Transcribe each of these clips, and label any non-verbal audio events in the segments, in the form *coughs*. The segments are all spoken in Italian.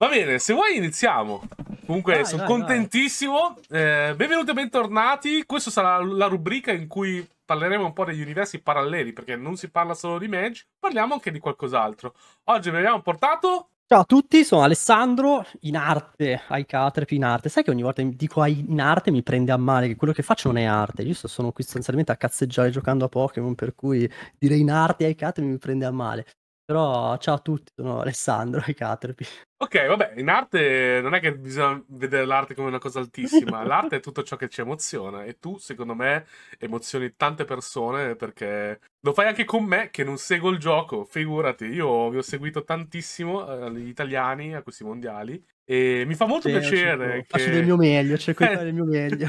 Va bene, se vuoi iniziamo. Comunque, vai, sono vai, contentissimo. Vai. Eh, benvenuti e bentornati. Questa sarà la rubrica in cui parleremo un po' degli universi paralleli, perché non si parla solo di Mage, parliamo anche di qualcos'altro. Oggi vi abbiamo portato... Ciao a tutti, sono Alessandro, in arte, ai catrep in arte. Sai che ogni volta che dico in arte mi prende a male che quello che faccio non è arte. Io sono qui sostanzialmente a cazzeggiare giocando a Pokémon, per cui dire in arte ai catrep mi prende a male. Però ciao a tutti, sono Alessandro e Caterpie. Ok, vabbè, in arte non è che bisogna vedere l'arte come una cosa altissima, *laughs* l'arte è tutto ciò che ci emoziona e tu, secondo me, emozioni tante persone perché lo fai anche con me che non seguo il gioco, figurati, io vi ho seguito tantissimo eh, gli italiani a questi mondiali e mi fa molto sì, piacere. Che... Faccio del mio meglio, cerco di fare del mio *laughs* meglio.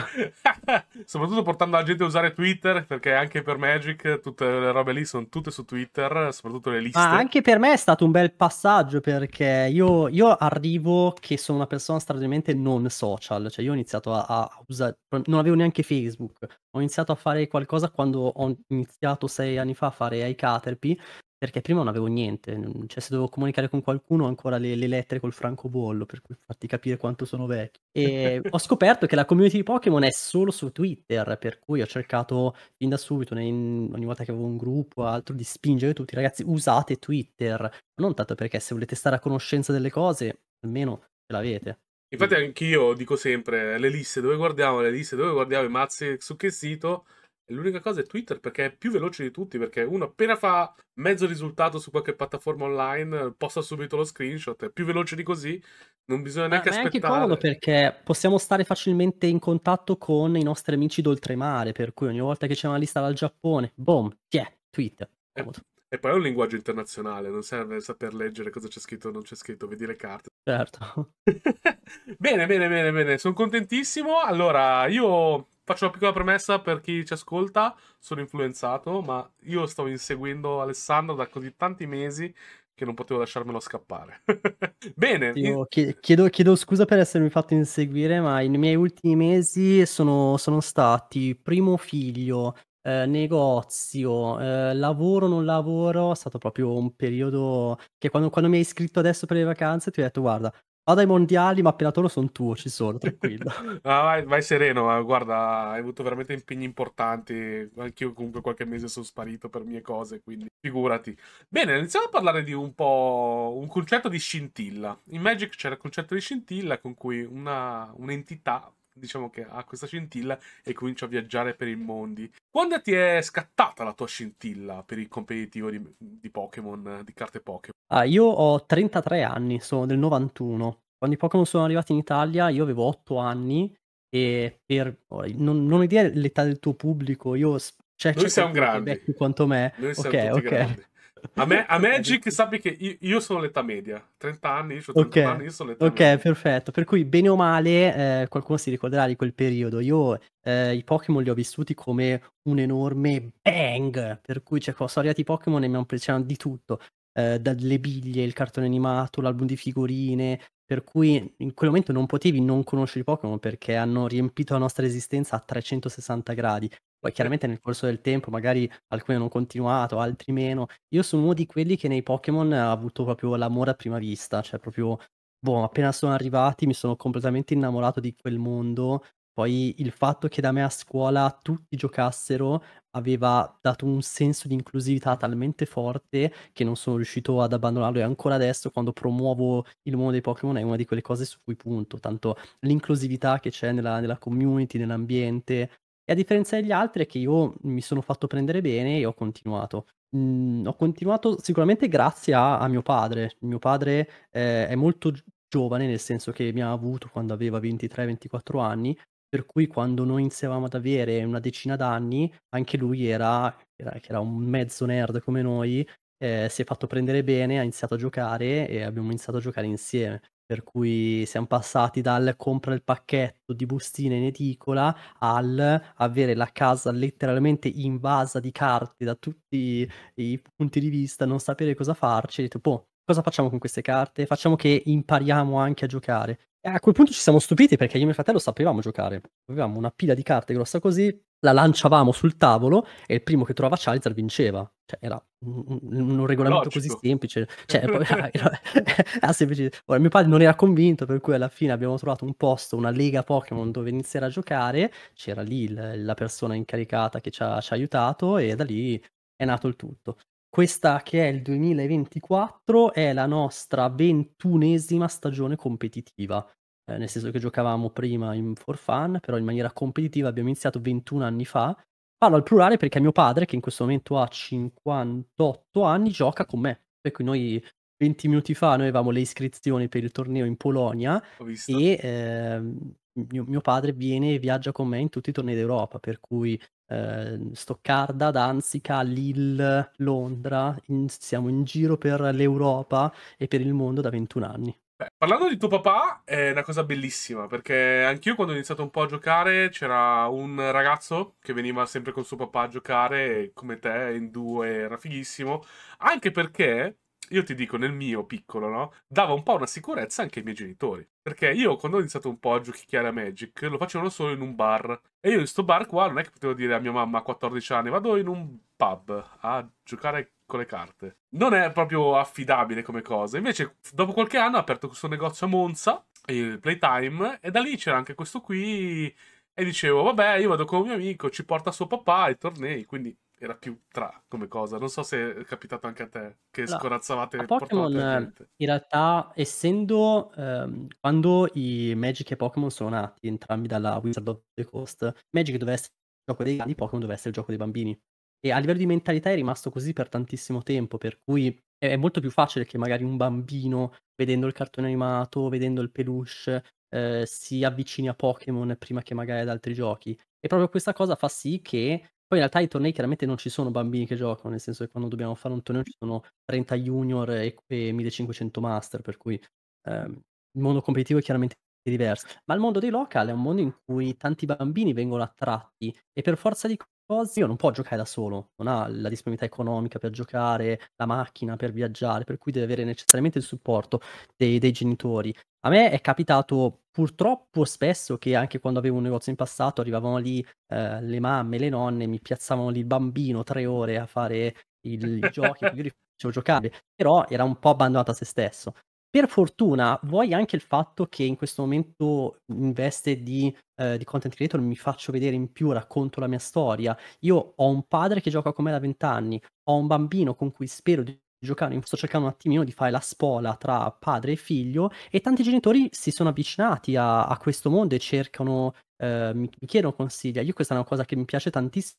Soprattutto portando la gente a usare Twitter, perché anche per Magic tutte le robe lì sono tutte su Twitter, soprattutto le liste. Ma anche per me è stato un bel passaggio, perché io, io arrivo che sono una persona stranamente non social, cioè io ho iniziato a, a usare, non avevo neanche Facebook, ho iniziato a fare qualcosa quando ho iniziato sei anni fa a fare iCaterpy perché prima non avevo niente, cioè se dovevo comunicare con qualcuno ho ancora le, le lettere col francobollo per farti capire quanto sono vecchio. E ho *laughs* scoperto che la community di Pokémon è solo su Twitter, per cui ho cercato fin da subito, nei- ogni volta che avevo un gruppo o altro, di spingere tutti, ragazzi usate Twitter, non tanto perché se volete stare a conoscenza delle cose, almeno ce l'avete. Infatti anch'io dico sempre, le liste, dove guardiamo le liste, dove guardiamo i mazzi, su che sito? L'unica cosa è Twitter perché è più veloce di tutti, perché uno appena fa mezzo risultato su qualche piattaforma online, posta subito lo screenshot, è più veloce di così, non bisogna Ma neanche aspettare. Ma è anche comodo perché possiamo stare facilmente in contatto con i nostri amici d'oltremare, per cui ogni volta che c'è una lista dal Giappone, boom, ti yeah, è, Twitter. Comodo. E poi è un linguaggio internazionale, non serve saper leggere cosa c'è scritto o non c'è scritto, vedi le carte. Certo. *laughs* bene, bene, bene, bene, sono contentissimo. Allora, io faccio una piccola premessa per chi ci ascolta, sono influenzato, ma io sto inseguendo Alessandro da così tanti mesi che non potevo lasciarmelo scappare. *laughs* Bene. Io chiedo, chiedo, scusa per essermi fatto inseguire, ma i miei ultimi mesi sono, sono stati primo figlio, eh, negozio, eh, lavoro, non lavoro, è stato proprio un periodo che quando, quando mi hai iscritto adesso per le vacanze ti ho detto guarda, vado ai mondiali ma appena torno sono tuo, ci sono, tranquillo. no, *laughs* vai, vai, sereno, guarda, hai avuto veramente impegni importanti, anch'io comunque qualche mese sono sparito per mie cose, quindi figurati. Bene, iniziamo a parlare di un po' un concetto di scintilla. In Magic c'era il concetto di scintilla con cui una, un'entità diciamo che ha questa scintilla e comincia a viaggiare per i mondi. Quando ti è scattata la tua scintilla per il competitivo di, di Pokémon, di carte Pokémon? Ah, io ho 33 anni, sono del 91. Quando i Pokémon sono arrivati in Italia io avevo 8 anni e per... Oh, non, non ho idea l'età del tuo pubblico, io... Cioè, Noi siamo grandi. quanto me. Noi ok, ok. Grandi. A, me, a Magic *laughs* sappi che io, io, sono l'età media, 30 anni, io 30 okay. anni, io sono l'età Ok, media. perfetto. Per cui bene o male eh, qualcuno si ricorderà di quel periodo. Io eh, i Pokémon li ho vissuti come un enorme bang, per cui cioè, sono arrivati i Pokémon e mi hanno piacevano di tutto, eh, dalle biglie, il cartone animato, l'album di figurine, per cui in quel momento non potevi non conoscere i Pokémon perché hanno riempito la nostra esistenza a 360 gradi. Poi chiaramente nel corso del tempo magari alcuni hanno continuato, altri meno. Io sono uno di quelli che nei Pokémon ha avuto proprio l'amore a prima vista, cioè proprio, boh, appena sono arrivati mi sono completamente innamorato di quel mondo. Poi il fatto che da me a scuola tutti giocassero aveva dato un senso di inclusività talmente forte che non sono riuscito ad abbandonarlo e ancora adesso quando promuovo il mondo dei Pokémon è una di quelle cose su cui punto, tanto l'inclusività che c'è nella, nella community, nell'ambiente, e a differenza degli altri è che io mi sono fatto prendere bene e ho continuato. Mm, ho continuato sicuramente grazie a, a mio padre. Mio padre eh, è molto giovane, nel senso che mi ha avuto quando aveva 23-24 anni, per cui quando noi iniziavamo ad avere una decina d'anni, anche lui era, era, era un mezzo nerd come noi, eh, si è fatto prendere bene, ha iniziato a giocare e abbiamo iniziato a giocare insieme per cui siamo passati dal compra il pacchetto di bustina in edicola al avere la casa letteralmente invasa di carte da tutti i punti di vista, non sapere cosa farci, e detto, boh, cosa facciamo con queste carte? Facciamo che impariamo anche a giocare. E a quel punto ci siamo stupiti perché io e mio fratello sapevamo giocare, avevamo una pila di carte grossa così, la lanciavamo sul tavolo e il primo che trovava Charizard vinceva. Cioè, era un, un regolamento Logico. così semplice. Cioè, poi, *laughs* era, era, era semplice. Ora, mio padre non era convinto, per cui alla fine abbiamo trovato un posto, una lega Pokémon dove iniziare a giocare. C'era lì l- la persona incaricata che ci ha, ci ha aiutato e da lì è nato il tutto. Questa che è il 2024 è la nostra ventunesima stagione competitiva eh, nel senso che giocavamo prima in for fun, però in maniera competitiva abbiamo iniziato 21 anni fa. Parlo al plurale perché mio padre, che in questo momento ha 58 anni, gioca con me. Per cui noi 20 minuti fa noi avevamo le iscrizioni per il torneo in Polonia e eh, mio, mio, padre viene e viaggia con me in tutti i tornei d'Europa, per cui eh, Stoccarda, Danzica, Lille, Londra, in, siamo in giro per l'Europa e per il mondo da 21 anni. Beh, parlando di tuo papà, è una cosa bellissima, perché anch'io quando ho iniziato un po' a giocare c'era un ragazzo che veniva sempre con suo papà a giocare, come te, in due, era fighissimo, anche perché, io ti dico, nel mio piccolo, no? Dava un po' una sicurezza anche ai miei genitori. Perché io quando ho iniziato un po' a giochicchiare a Magic lo facevano solo in un bar. E io in sto bar qua non è che potevo dire a mia mamma a 14 anni vado in un pub a giocare con le carte. Non è proprio affidabile come cosa. Invece, dopo qualche anno, ha aperto questo negozio a Monza, il Playtime, e da lì c'era anche questo qui. E dicevo, vabbè, io vado con un mio amico, ci porta suo papà ai tornei, quindi era più tra come cosa. Non so se è capitato anche a te che allora, scorazzavate a Pokémon. In realtà, essendo ehm, quando i Magic e Pokémon sono nati entrambi dalla Wizard of the Coast, Magic doveva essere il gioco dei grandi, Pokémon doveva essere il gioco dei bambini. E a livello di mentalità è rimasto così per tantissimo tempo, per cui è, molto più facile che magari un bambino, vedendo il cartone animato, vedendo il peluche, eh, si avvicini a Pokémon prima che magari ad altri giochi. E proprio questa cosa fa sì che poi in realtà ai tornei chiaramente non ci sono bambini che giocano, nel senso che quando dobbiamo fare un torneo ci sono 30 junior e, e 1500 master, per cui ehm, il mondo competitivo è chiaramente diverso. Ma il mondo dei local è un mondo in cui tanti bambini vengono attratti e per forza di io non può giocare da solo, non ha la disponibilità economica per giocare, la macchina per viaggiare, per cui deve avere necessariamente il supporto dei, dei genitori. A me è capitato purtroppo spesso che anche quando avevo un negozio in passato arrivavano lì eh, le mamme, le nonne, mi piazzavano lì il bambino tre ore a fare i giochi, *laughs* io li facevo giocare, però era un po' abbandonato a se stesso. Per fortuna, vuoi anche il fatto che in questo momento in veste di, eh, di, content creator mi faccio vedere in più, racconto la mia storia. Io ho un padre che gioca con me da vent'anni, ho un bambino con cui spero di giocare, sto cercando un attimino di fare la spola tra padre e figlio e tanti genitori si sono avvicinati a, a questo mondo e cercano, eh, mi, mi chiedono consigli. Io questa è una cosa che mi piace tantissimo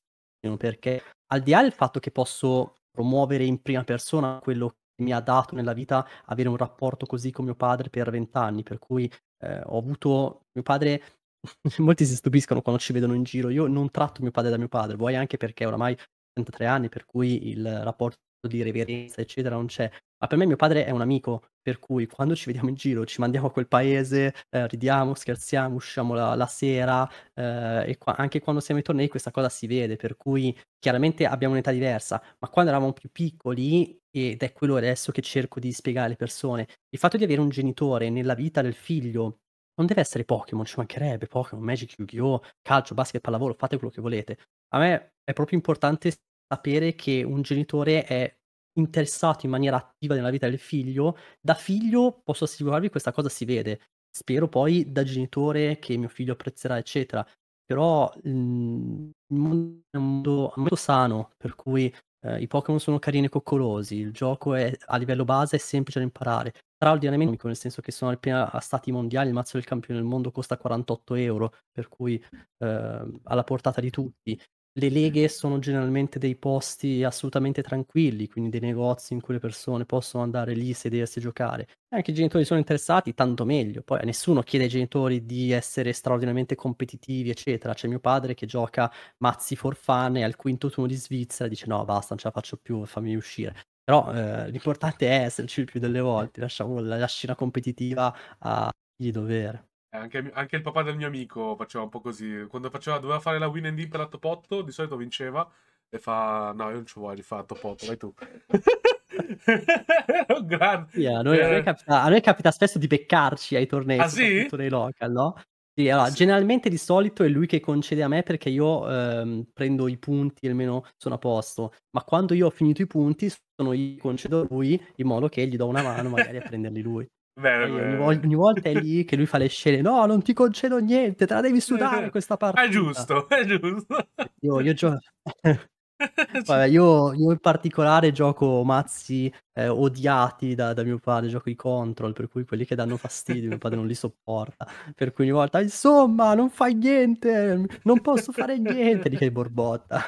perché al di là del fatto che posso promuovere in prima persona quello che mi ha dato nella vita avere un rapporto così con mio padre per vent'anni, per cui eh, ho avuto mio padre *laughs* molti si stupiscono quando ci vedono in giro. Io non tratto mio padre da mio padre, vuoi anche perché oramai ho 33 anni, per cui il rapporto di reverenza, eccetera, non c'è. Ma per me mio padre è un amico, per cui quando ci vediamo in giro ci mandiamo a quel paese, eh, ridiamo, scherziamo, usciamo la, la sera eh, e qua, anche quando siamo ai tornei questa cosa si vede, per cui chiaramente abbiamo un'età diversa, ma quando eravamo più piccoli ed è quello adesso che cerco di spiegare alle persone. Il fatto di avere un genitore nella vita del figlio non deve essere Pokémon, ci mancherebbe Pokémon, Magic, Yu-Gi-Oh, calcio, basket, pallavolo, fate quello che volete. A me è proprio importante sapere che un genitore è interessato in maniera attiva nella vita del figlio. Da figlio posso assicurarvi che questa cosa si vede. Spero poi da genitore che mio figlio apprezzerà, eccetera. Però mhmm, il mondo è un mondo sano, per cui Uh, I Pokémon sono carini e coccolosi, il gioco è, a livello base è semplice da imparare. Straordinariamente economico, nel senso che sono appena stati mondiali, il mazzo del campione del mondo costa 48 euro, per cui uh, alla portata di tutti le leghe sono generalmente dei posti assolutamente tranquilli, quindi dei negozi in cui le persone possono andare lì, sedersi e giocare. E anche i genitori sono interessati, tanto meglio. Poi nessuno chiede ai genitori di essere straordinariamente competitivi, eccetera. C'è mio padre che gioca mazzi forfane al quinto turno di Svizzera dice no, basta, non ce la faccio più, fammi uscire. Però eh, l'importante è esserci il più delle volte, lasciamo la scena competitiva a chi di dovere. Eh, anche, anche, il papà del mio amico faceva un po' così. Quando faceva, doveva fare la win and in per la topotto, di solito vinceva e fa: No, io non ci voglio rifare la topotto, vai tu. *laughs* sì, a, noi, a, noi eh. capita, a, noi, capita, spesso di beccarci ai tornei, ah, sì? nei local, no? Sì, allora, sì. generalmente di solito è lui che concede a me perché io ehm, prendo i punti, almeno sono a posto. Ma quando io ho finito i punti, sono io che concedo a lui in modo che gli do una mano magari a prenderli lui. Beh, beh. Ogni, ogni, volta è lì che lui fa le scene, no, non ti concedo niente, te la devi *laughs* sudare questa parte. È giusto, è giusto. *laughs* Io, io gioco... *laughs* Vabbè, io, io, in particolare gioco mazzi eh, odiati da, da, mio padre, gioco i control, per cui quelli che danno fastidio, mio padre non li sopporta. Per cui ogni volta, insomma, non fai niente, non posso fare niente, di che borbotta.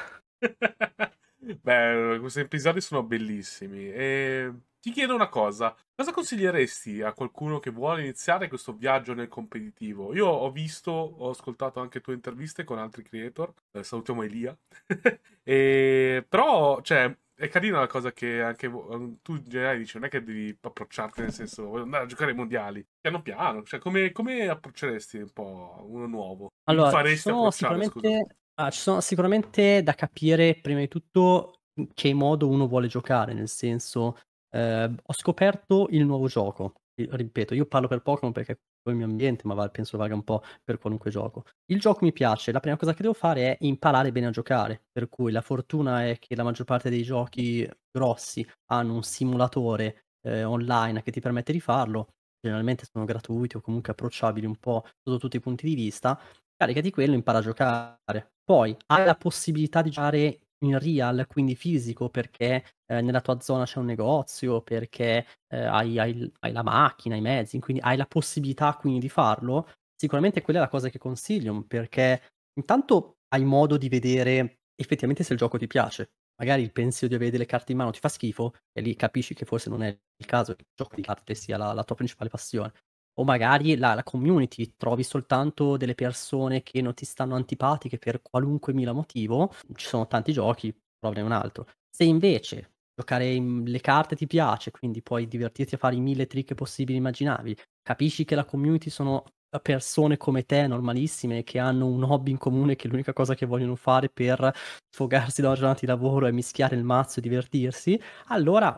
Beh, questi episodi sono bellissimi e ti chiedo una cosa, cosa consiglieresti a qualcuno che vuole iniziare questo viaggio nel competitivo? Io ho visto, ho ascoltato anche tue interviste con altri creator, eh, salutiamo Elia, *laughs* e, però cioè, è carina la cosa che anche ehm, tu in generale dici, non è che devi approcciarti nel senso, voglio andare a giocare ai mondiali, piano piano, cioè, come, come, approcceresti un po' uno nuovo? Allora, faresti ci sicuramente... Ah, ci sono sicuramente da capire prima di tutto in che modo uno vuole giocare, nel senso eh, ho scoperto il nuovo gioco. Ripeto, io parlo per Pokémon perché è il mio ambiente, ma penso valga un po' per qualunque gioco. Il gioco mi piace, la prima cosa che devo fare è imparare bene a giocare, per cui la fortuna è che la maggior parte dei giochi grossi hanno un simulatore eh, online che ti permette di farlo, generalmente sono gratuiti o comunque approcciabili un po' sotto tutti i punti di vista, Carica di quello, impara a giocare. Poi hai la possibilità di giocare in real, quindi fisico, perché eh, nella tua zona c'è un negozio, perché eh, hai, hai, hai, la macchina, i mezzi, quindi hai la possibilità quindi di farlo, sicuramente quella è la cosa che consiglio, mm, perché intanto hai modo di vedere effettivamente se il gioco ti piace. Magari il pensiero di avere delle carte in mano ti fa schifo e lì capisci che forse non è il caso che il gioco di carte sia la, la tua principale passione o magari la, la, community, trovi soltanto delle persone che non ti stanno antipatiche per qualunque mila motivo, ci sono tanti giochi, provane un altro. Se invece giocare in, le carte ti piace, quindi puoi divertirti a fare i mille trick possibili e immaginabili, capisci che la community sono persone come te, normalissime, che hanno un hobby in comune che l'unica cosa che vogliono fare per sfogarsi da una giornata di lavoro è mischiare il mazzo e divertirsi, allora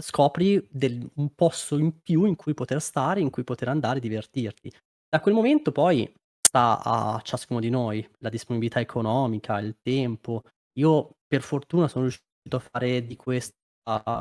scopri del, un posto in più in cui poter stare, in cui poter andare e divertirti. Da quel momento poi sta a ciascuno di noi la disponibilità economica, il tempo. Io per fortuna sono riuscito a fare di questo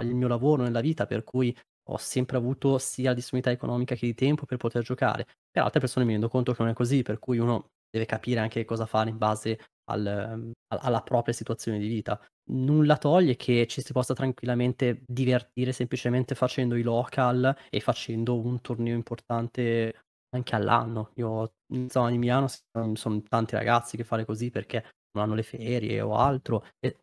il mio lavoro nella vita, per cui ho sempre avuto sia la disponibilità economica che di tempo per poter giocare. Per altre persone mi rendo conto che non è così, per cui uno deve capire anche cosa fare in base al, ehm, alla propria situazione di vita. Nulla toglie che ci si possa tranquillamente divertire semplicemente facendo i local e facendo un torneo importante anche all'anno. Io in zona di Milano sono tanti ragazzi che fanno così perché non hanno le ferie o altro e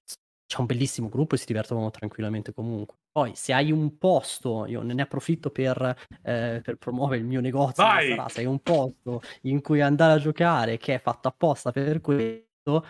c'è un bellissimo gruppo e si divertono tranquillamente comunque. Poi, se hai un posto, io ne approfitto per, eh, per promuovere il mio negozio, sarà, se hai un posto in cui andare a giocare che è fatto apposta per questo,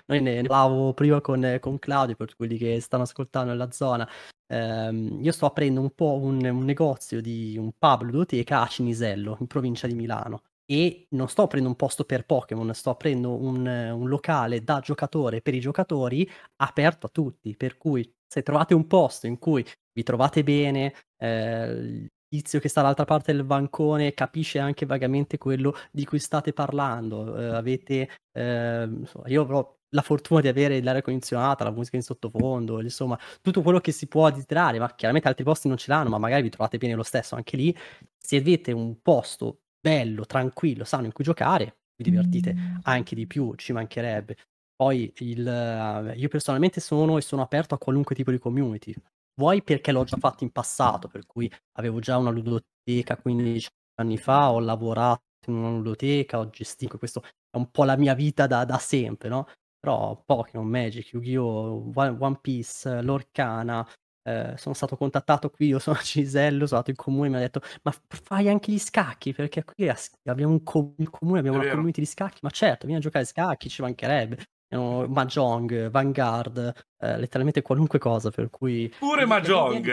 noi ne parlavo prima con, con, Claudio, per quelli che stanno ascoltando nella zona, ehm, io sto aprendo un po' un, un negozio di un pub ludoteca a Cinisello, in provincia di Milano e non sto aprendo un posto per Pokémon, sto aprendo un, un, locale da giocatore per i giocatori aperto a tutti, per cui se trovate un posto in cui vi trovate bene, eh, il tizio che sta dall'altra parte del bancone capisce anche vagamente quello di cui state parlando, eh, avete, eh, insomma, io avrò la fortuna di avere l'aria condizionata, la musica in sottofondo, insomma, tutto quello che si può desiderare, ma chiaramente altri posti non ce l'hanno, ma magari vi trovate bene lo stesso anche lì. Se avete un posto bello, tranquillo, sano in cui giocare, vi divertite mm. anche di più, ci mancherebbe. Poi il, eh, io personalmente sono e sono aperto a qualunque tipo di community. Vuoi perché l'ho già fatto in passato, per cui avevo già una ludoteca 15 anni fa, ho lavorato in una ludoteca, ho gestito, questo è un po' la mia vita da, da sempre, no? Però Pokémon, Magic, Yu-Gi-Oh!, One Piece, Lorcana, Ehm, sono stato contattato qui, io sono a Cisello, sono andato in comune, mi ha detto ma fai anche gli scacchi perché qui abbiamo un co- comune, abbiamo una community di scacchi, ma certo, vieni a giocare a scacchi, ci mancherebbe. Mahjong, Vanguard, eh, letteralmente qualunque cosa per cui... Pure Mahjong!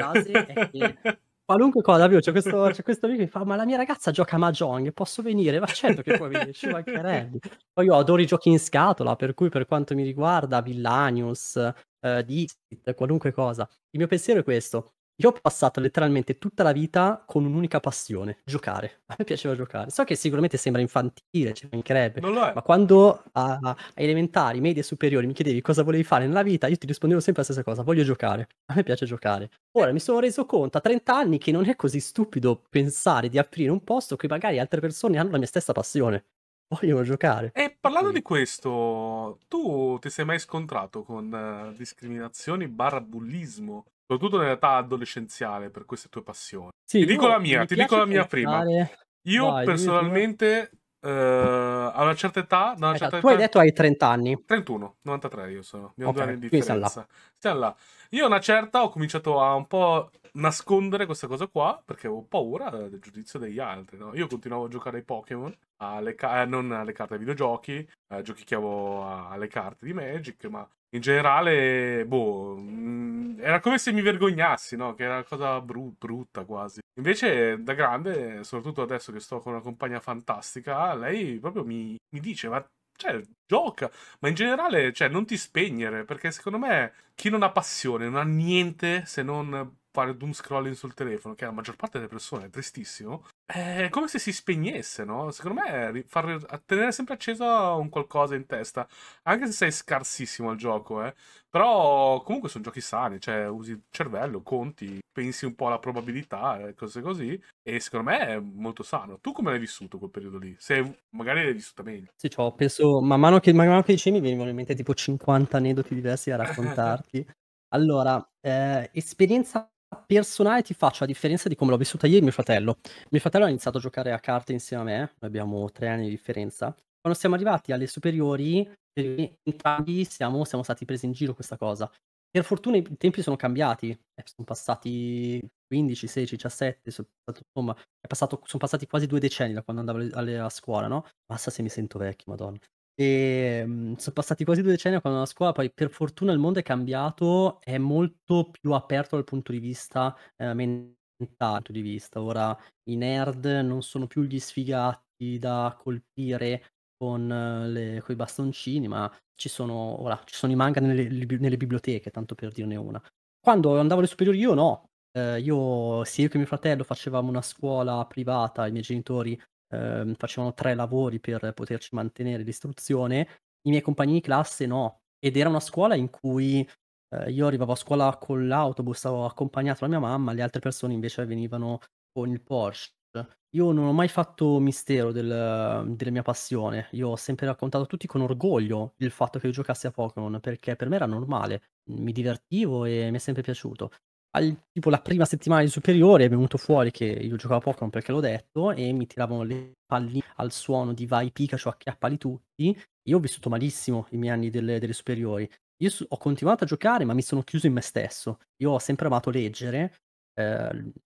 qualunque cosa, c'è questo, c'è questo amico che fa: Ma la mia ragazza gioca a Mahjong, posso venire? Ma certo che puoi venire, ci mancherebbe. Poi io adoro i giochi in scatola, per cui per quanto mi riguarda, Villanius, eh, di qualunque cosa. Il mio pensiero è questo. Io ho passato letteralmente tutta la vita con un'unica passione, giocare. *laughs* A me piaceva giocare. So che sicuramente sembra infantile, ci mancherebbe. Ma quando a, a elementari, medie e superiori mi chiedevi cosa volevi fare nella vita, io ti rispondevo sempre la stessa cosa, voglio giocare. A me piace giocare. Ora mi sono reso conto a 30 anni che non è così stupido pensare di aprire un posto che magari altre persone hanno la mia stessa passione vogliono giocare. E parlando Quindi. di questo, tu ti sei mai scontrato con eh, discriminazioni barra bullismo? Soprattutto nell'età adolescenziale per queste tue passioni. Sì, ti dico la mia, mi ti dico la mia prima. Io Vai, personalmente Uh, a una certa età, una certa tu età... hai detto hai 30 anni 31, 93 io sono, abbiamo okay, due anni di differenza. Stiamo là. Io a una certa ho cominciato a un po' nascondere questa cosa qua perché avevo paura del giudizio degli altri. No? Io continuavo a giocare ai Pokémon, ca- eh, non alle carte ai videogiochi, eh, giochicchiavo alle carte di Magic, ma in generale, boh, mh, mm, era come se mi vergognassi, no? Che era una cosa bru- brutta quasi. Invece, da grande, soprattutto adesso che sto con una compagna fantastica, lei proprio mi, mi dice, ma cioè, gioca, ma in generale, cioè, non ti spegnere, perché secondo me chi non ha passione non ha niente se non fare doom scrolling sul telefono, che è la maggior parte delle persone, è tristissimo, è come se si spegnesse, no? Secondo me far, tenere sempre acceso un qualcosa in testa, anche se sei scarsissimo al gioco, eh. Però comunque sono giochi sani, cioè usi il cervello, conti, pensi un po' alla probabilità eh, cose così, e secondo me è molto sano. Tu come l'hai vissuto quel periodo lì? Se magari l'hai vissuta meglio. Sì, cioè, penso, man mano che, man che dicevi mi venivano in mente tipo 50 aneddoti diversi da raccontarti. *laughs* Allora, eh, esperienza personale ti faccio la differenza di come l'ho vissuta io e mio fratello. Mio fratello ha iniziato a giocare a carte insieme a me, abbiamo tre anni di differenza. Quando siamo arrivati alle superiori, entrambi siamo, siamo stati presi in giro questa cosa. Per fortuna i tempi sono cambiati, eh, sono passati 15, 16, 17, sono, insomma, passato, sono passati quasi due decenni da quando andavo alle, alla scuola, no? Massa se mi sento vecchio, madonna. E mhmm, sono passati quasi due decenni quando la scuola, poi per fortuna il mondo è cambiato, è molto più aperto dal punto di vista eh, mentale, punto di vista. Ora i nerd non sono più gli sfigati da colpire con ehm, i bastoncini, ma ci sono, ora, ci sono i manga nelle, nelle, biblioteche, tanto per dirne una. Quando andavo alle superiori io no, eh, io sia io che mio fratello facevamo una scuola privata, i miei genitori eh, facevano tre lavori per poterci mantenere l'istruzione, i miei compagni di classe no. Ed era una scuola in cui eh, io arrivavo a scuola con l'autobus, avevo accompagnato la mia mamma, le altre persone invece venivano con il Porsche. Io non ho mai fatto mistero del, della mia passione, io ho sempre raccontato a tutti con orgoglio il fatto che io giocassi a Pokémon, perché per me era normale, mi divertivo e mi è sempre piaciuto al, tipo la prima settimana di superiore è venuto fuori che io giocavo a Pokémon perché l'ho detto e mi tiravano le palline al suono di vai Pikachu acchiappali tutti. Io ho vissuto malissimo i miei anni delle, delle superiori. Io su- ho continuato a giocare ma mi sono chiuso in me stesso. Io ho sempre amato leggere, eh,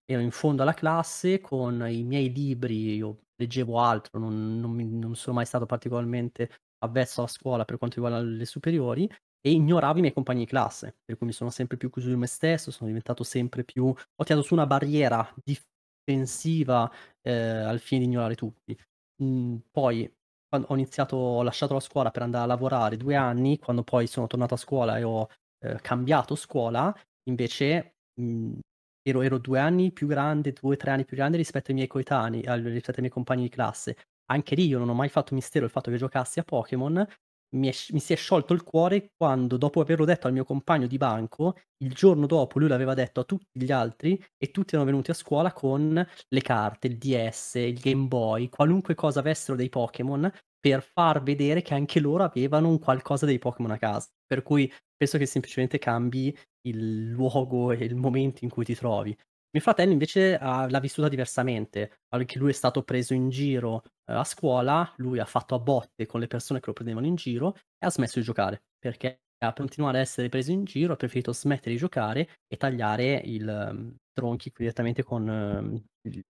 ero in fondo alla classe con i miei libri, io leggevo altro, non, non, mi, non sono mai stato particolarmente avvezzo alla scuola per quanto riguarda le superiori e ignoravo i miei compagni di classe, per cui mi sono sempre più chiuso di me stesso, sono diventato sempre più... ho tirato su una barriera difensiva eh, al fine di ignorare tutti. Mm, poi ho iniziato, ho lasciato la scuola per andare a lavorare due anni, quando poi sono tornato a scuola e ho eh, cambiato scuola, invece mh, mm, ero, ero, due anni più grande, due o tre anni più grande rispetto ai miei coetanei, rispetto ai miei compagni di classe. Anche lì io non ho mai fatto mistero il fatto che giocassi a Pokémon, mi, è, mi, si è sciolto il cuore quando, dopo averlo detto al mio compagno di banco, il giorno dopo lui l'aveva detto a tutti gli altri e tutti erano venuti a scuola con le carte, il DS, il Game Boy, qualunque cosa avessero dei Pokémon per far vedere che anche loro avevano un qualcosa dei Pokémon a casa. Per cui penso che semplicemente cambi il luogo e il momento in cui ti trovi. Mio fratello invece ha- ah, l'ha vissuta diversamente, anche lui è stato preso in giro eh, a scuola, lui ha fatto a botte con le persone che lo prendevano in giro e ha smesso di giocare perché a continuare ad essere preso in giro ha preferito smettere di giocare e tagliare il um, tronchi direttamente con, um,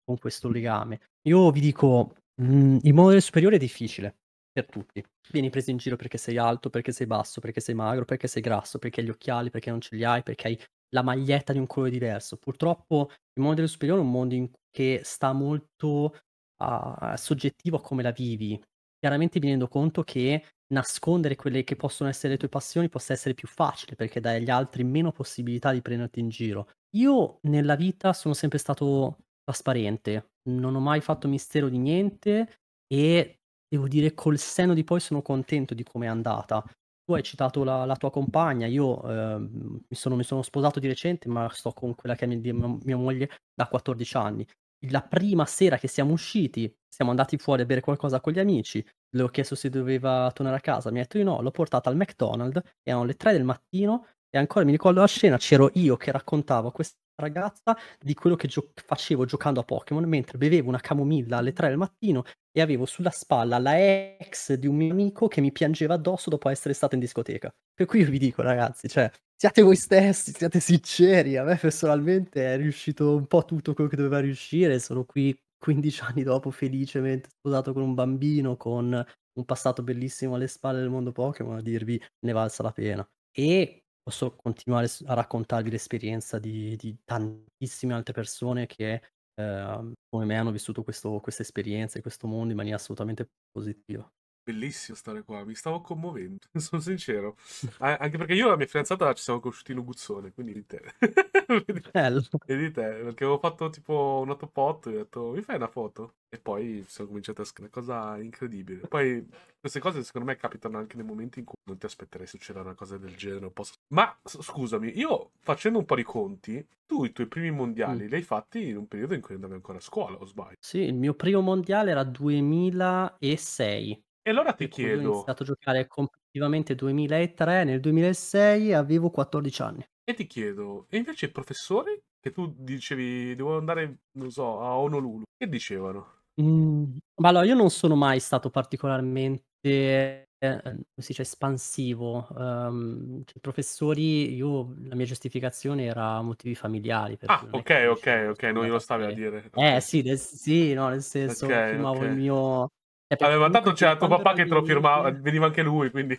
con, questo legame. Io vi dico, mh, mm, il modo del superiore è difficile per tutti. Vieni preso in giro perché sei alto, perché sei basso, perché sei magro, perché sei grasso, perché hai gli occhiali, perché non ce li hai, perché hai la maglietta di un colore diverso. Purtroppo il mondo del superiore è un mondo in che sta molto uh, soggettivo a come la vivi. Chiaramente mi rendo conto che nascondere quelle che possono essere le tue passioni possa essere più facile perché dai agli altri meno possibilità di prenderti in giro. Io nella vita sono sempre stato trasparente, non ho mai fatto mistero di niente e devo dire col senno di poi sono contento di come è andata tu hai citato la, la tua compagna, io eh, mi, sono, mi, sono, sposato di recente, ma sto con quella che è mia, mia moglie da 14 anni. La prima sera che siamo usciti, siamo andati fuori a bere qualcosa con gli amici, le ho chiesto se doveva tornare a casa, mi ha detto di no, l'ho portata al McDonald's, erano le 3 del mattino e ancora mi ricordo la scena, c'ero io che raccontavo a questa ragazza di quello che gio- facevo giocando a Pokémon mentre bevevo una camomilla alle 3 del mattino e avevo sulla spalla la ex di un mio amico che mi piangeva addosso dopo essere stato in discoteca. Per cui io vi dico, ragazzi, cioè, siate voi stessi, siate sinceri. A me personalmente è riuscito un po' tutto quello che doveva riuscire. Sono qui 15 anni dopo, felicemente sposato con un bambino, con un passato bellissimo alle spalle del mondo Pokémon, a dirvi ne valsa la pena. E posso continuare a raccontarvi l'esperienza di, di tantissime altre persone che Ehm, come me hanno vissuto questo, esperienza e questo mondo in maniera assolutamente positiva. Bellissimo stare qua, mi stavo commuovendo, *laughs* sono sincero. anche perché io e la mia fidanzata ci siamo conosciuti in Uguzzone, quindi di te. *laughs* E di te, perché avevo fatto tipo un autopot e ho detto mi fai una foto? E poi sono cominciato a scrivere, una cosa incredibile. Poi queste cose secondo me capitano anche nei momenti in cui non ti aspetterei succedere una cosa del genere. Posso... Ma scusami, io facendo un po' di conti, tu i tuoi primi mondiali mm. li hai fatti in un periodo in cui andavi ancora a scuola, o sbaglio? Sì, il mio primo mondiale era 2006. E allora ti chiedo... Ho iniziato a giocare complessivamente nel 2003, nel 2006 avevo 14 anni. E ti chiedo, e invece i professori che tu dicevi devo andare, non so, a Honolulu, che dicevano? Mm, ma allora, io non sono mai stato particolarmente eh, come si dice, espansivo. Um, cioè, professori, io la mia giustificazione era motivi familiari. Ah, ok, ok, ok, non glielo stavi a dire. Eh okay. sì, nel, sì, no, nel senso, okay, filmavo okay. il mio Aveva tanto c'era tuo papà che te lo firmava, veniva anche lui, quindi...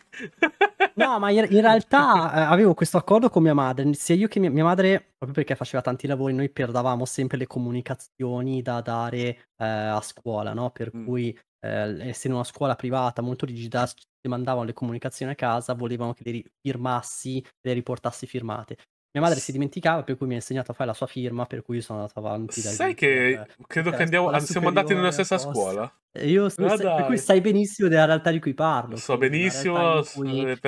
no, ma in, in realtà eh, avevo questo accordo con mia madre, sia io che mia, mia, madre, proprio perché faceva tanti lavori, noi perdavamo sempre le comunicazioni da dare eh, a scuola, no? Per mm. cui, eh, essendo una scuola privata molto rigida, ci mandavano le comunicazioni a casa, volevano che le firmassi, le riportassi firmate. Mia madre si dimenticava, per cui mi ha insegnato a fare la sua firma, per cui sono andato avanti. Sai che credo che andiamo, siamo andati nella stessa post. scuola. Io so, ah, per cui sai benissimo della realtà di cui parlo. Lo So benissimo le persone. Il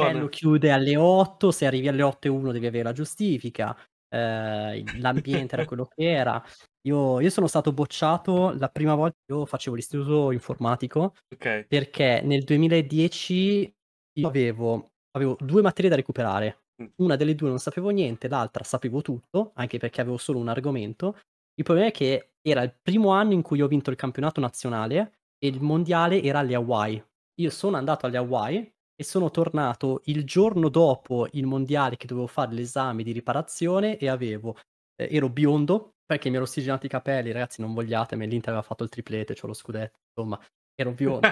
cancello chiude alle 8, se arrivi alle 8 e 1 devi avere la giustifica. Eh, l'ambiente era *laughs* quello che era. Io, io, sono stato bocciato la prima volta che io facevo l'istituto informatico okay. perché nel 2010 io avevo, avevo due materie da recuperare una delle due non sapevo niente, l'altra sapevo tutto, anche perché avevo solo un argomento. Il problema è che era il primo anno in cui ho vinto il campionato nazionale e il mondiale era alle Hawaii. Io sono andato alle Hawaii e sono tornato il giorno dopo il mondiale che dovevo fare l'esame di riparazione e avevo, eh, ero biondo perché mi ero ossigenato i capelli, ragazzi non vogliate, vogliatemi, l'Inter aveva fatto il triplete, c'ho lo scudetto, insomma, ero *laughs* biondo,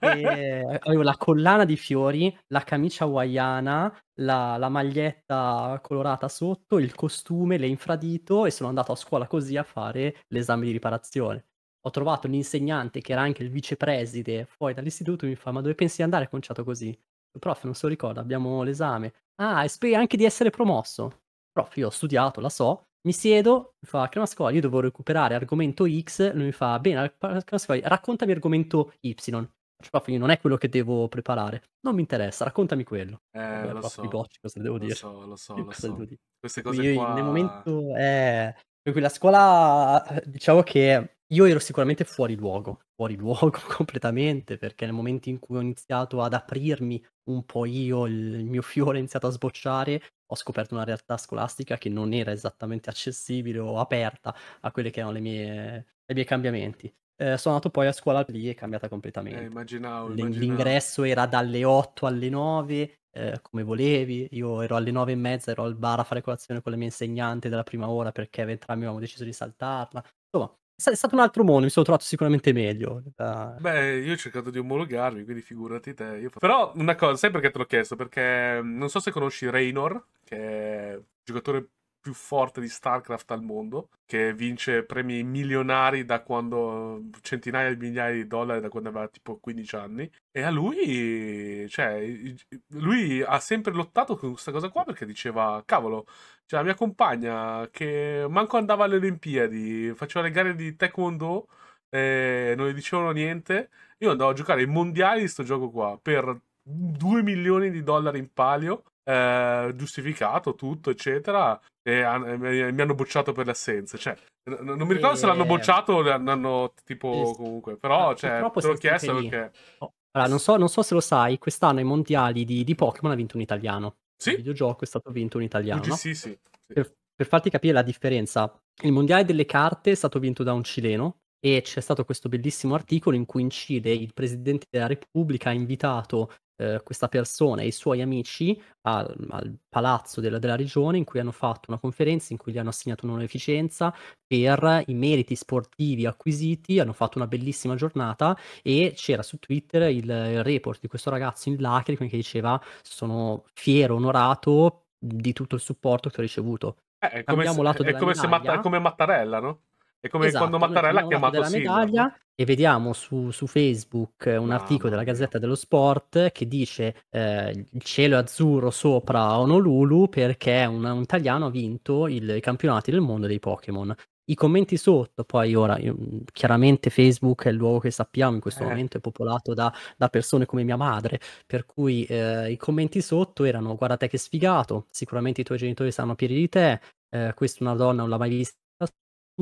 avevo la collana di fiori, la camicia hawaiana, la, la, maglietta colorata sotto, il costume, le infradito e sono andato a scuola così a fare l'esame di riparazione. Ho trovato un insegnante che era anche il vicepreside fuori dall'istituto mi fa ma dove pensi di andare conciato così? Il prof non se lo ricorda, abbiamo l'esame. Ah, e speri anche di essere promosso. Prof, io ho studiato, la so, mi siedo, mi fa Cremascola, io devo recuperare argomento X, lui mi fa bene, Cremascola, raccontami argomento Y. Cioè, non è quello che devo preparare, non mi interessa, raccontami quello. Eh, Vabbè, lo so. Bocci, cosa devo lo dire? So, lo so, io lo so. Dire? Queste cose io, qua... Nel momento è... Eh, la scuola, diciamo che io ero sicuramente fuori luogo, fuori *laughs* luogo completamente, perché nel momento in cui ho iniziato ad aprirmi un po' io, il, mio fiore è iniziato a sbocciare, ho scoperto una realtà scolastica che non era esattamente accessibile o aperta a quelli che erano le mie, i miei cambiamenti. Eh, sono andato poi a scuola lì e è cambiata eh, completamente. Eh, immaginavo, immaginavo. L'ingresso era dalle 8 alle 9, eh, come volevi. Io ero alle 9 e mezza, ero al bar a fare colazione con la mia insegnante della prima ora perché entrambi avevamo deciso di saltarla. Insomma, è stato un altro mondo, mi sono trovato sicuramente meglio. Beh, io ho cercato di omologarmi, quindi figurati te. Io... Però una cosa, sai perché te l'ho chiesto? Perché mhmm, non so se conosci Raynor, che è un giocatore più forte di StarCraft al mondo, che vince premi milionari da quando centinaia di migliaia di dollari da quando aveva tipo 15 anni. E a lui, cioè, lui ha sempre lottato con questa cosa qua perché diceva, cavolo, cioè, la mia compagna che manco andava alle Olimpiadi, faceva le gare di Taekwondo, eh, non le dicevano niente. Io andavo a giocare ai mondiali di sto gioco qua per 2 milioni di dollari in palio eh, giustificato tutto, eccetera, e an- mi hanno bocciato per l'assenza. Cioè, n- non mi ricordo e... se l'hanno ehm, bocciato o l'hanno tipo comunque, però ah, cioè, te l'ho chiesto perché... Oh. Allora, non so, non so, se lo sai, quest'anno ai mondiali di, di Pokémon ha vinto un italiano. Sì? Il videogioco è stato vinto un italiano. Sì, no? sì, sì. Per, per farti capire la differenza, il mondiale delle carte è stato vinto da un cileno, e c'è stato questo bellissimo articolo in cui in Cile il presidente della Repubblica ha invitato eh, questa persona e i suoi amici al, al palazzo della, della, regione in cui hanno fatto una conferenza in cui gli hanno assegnato una beneficenza per i meriti sportivi acquisiti, hanno fatto una bellissima giornata e c'era su Twitter il, il report di questo ragazzo in lacrime che diceva sono fiero, onorato di tutto il supporto che ho ricevuto. Eh, è come, se, è come, se Matta, è come Mattarella, no? È come esatto, quando Mattarella ha chiamato la Silva. E vediamo su, su Facebook un ah, articolo della Gazzetta dello Sport che dice eh, il cielo azzurro sopra Honolulu perché un, un italiano ha vinto il, i campionati del mondo dei Pokémon. I commenti sotto, poi ora io, mm, chiaramente Facebook è il luogo che sappiamo in questo eh. momento, è popolato da, da, persone come mia madre, per cui eh, i commenti sotto erano guarda te che sfigato, sicuramente i tuoi genitori stanno a piedi di te, eh, questa una donna non l'ha mai vista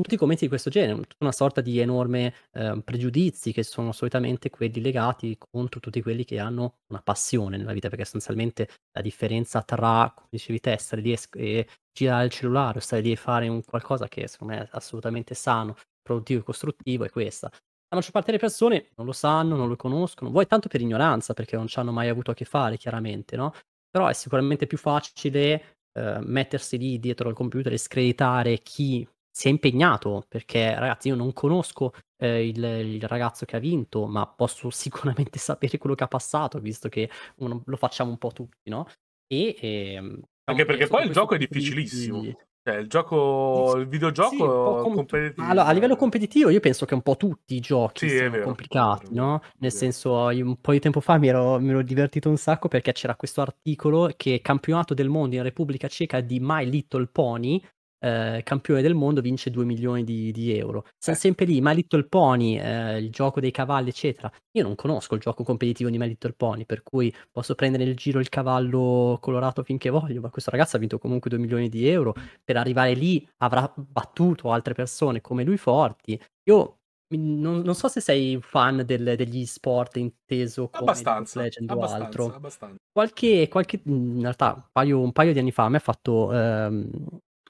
tutti i commenti di questo genere, una sorta di enorme eh, pregiudizi che sono solitamente quelli legati contro tutti quelli che hanno una passione nella vita, perché sostanzialmente la differenza tra, come dicevi te, stare lì e girare il cellulare o stare lì e fare un qualcosa che secondo me è assolutamente sano, produttivo e costruttivo è questa. La maggior parte delle persone non lo sanno, non lo conoscono, vuoi tanto per ignoranza, perché non ci hanno mai avuto a che fare, chiaramente, no? Però è sicuramente più facile Uh, mettersi lì dietro al computer e screditare chi si è impegnato perché ragazzi io non conosco eh, il, il, ragazzo che ha vinto ma posso *laughs* sicuramente sapere quello che ha passato visto che uno, lo facciamo un po' tutti no? E, e ehm, anche diciamo perché poi il gioco è difficilissimo di... cioè, il gioco il videogioco sì, com... competitivo. Allora, a livello competitivo io penso che un po' tutti i giochi sì, siano complicati no? nel senso un po' di tempo fa mi ero, mi ero divertito un sacco perché c'era questo articolo che campionato del mondo in Repubblica Ceca di My Little Pony eh, campione del mondo vince 2 milioni di, di euro. Siamo eh. sempre lì, My Little Pony, eh, il gioco dei cavalli, eccetera. Io non conosco il gioco competitivo di My Little Pony, per cui posso prendere il giro il cavallo colorato finché voglio, ma questo ragazzo ha vinto comunque 2 milioni di euro. Per arrivare lì avrà battuto altre persone come lui forti. Io non, non, so se sei fan del, degli sport inteso come abbastanza, Legend o altro. Abbastanza. Qualche, qualche, in realtà un paio, un paio, di anni fa mi ha fatto ehm,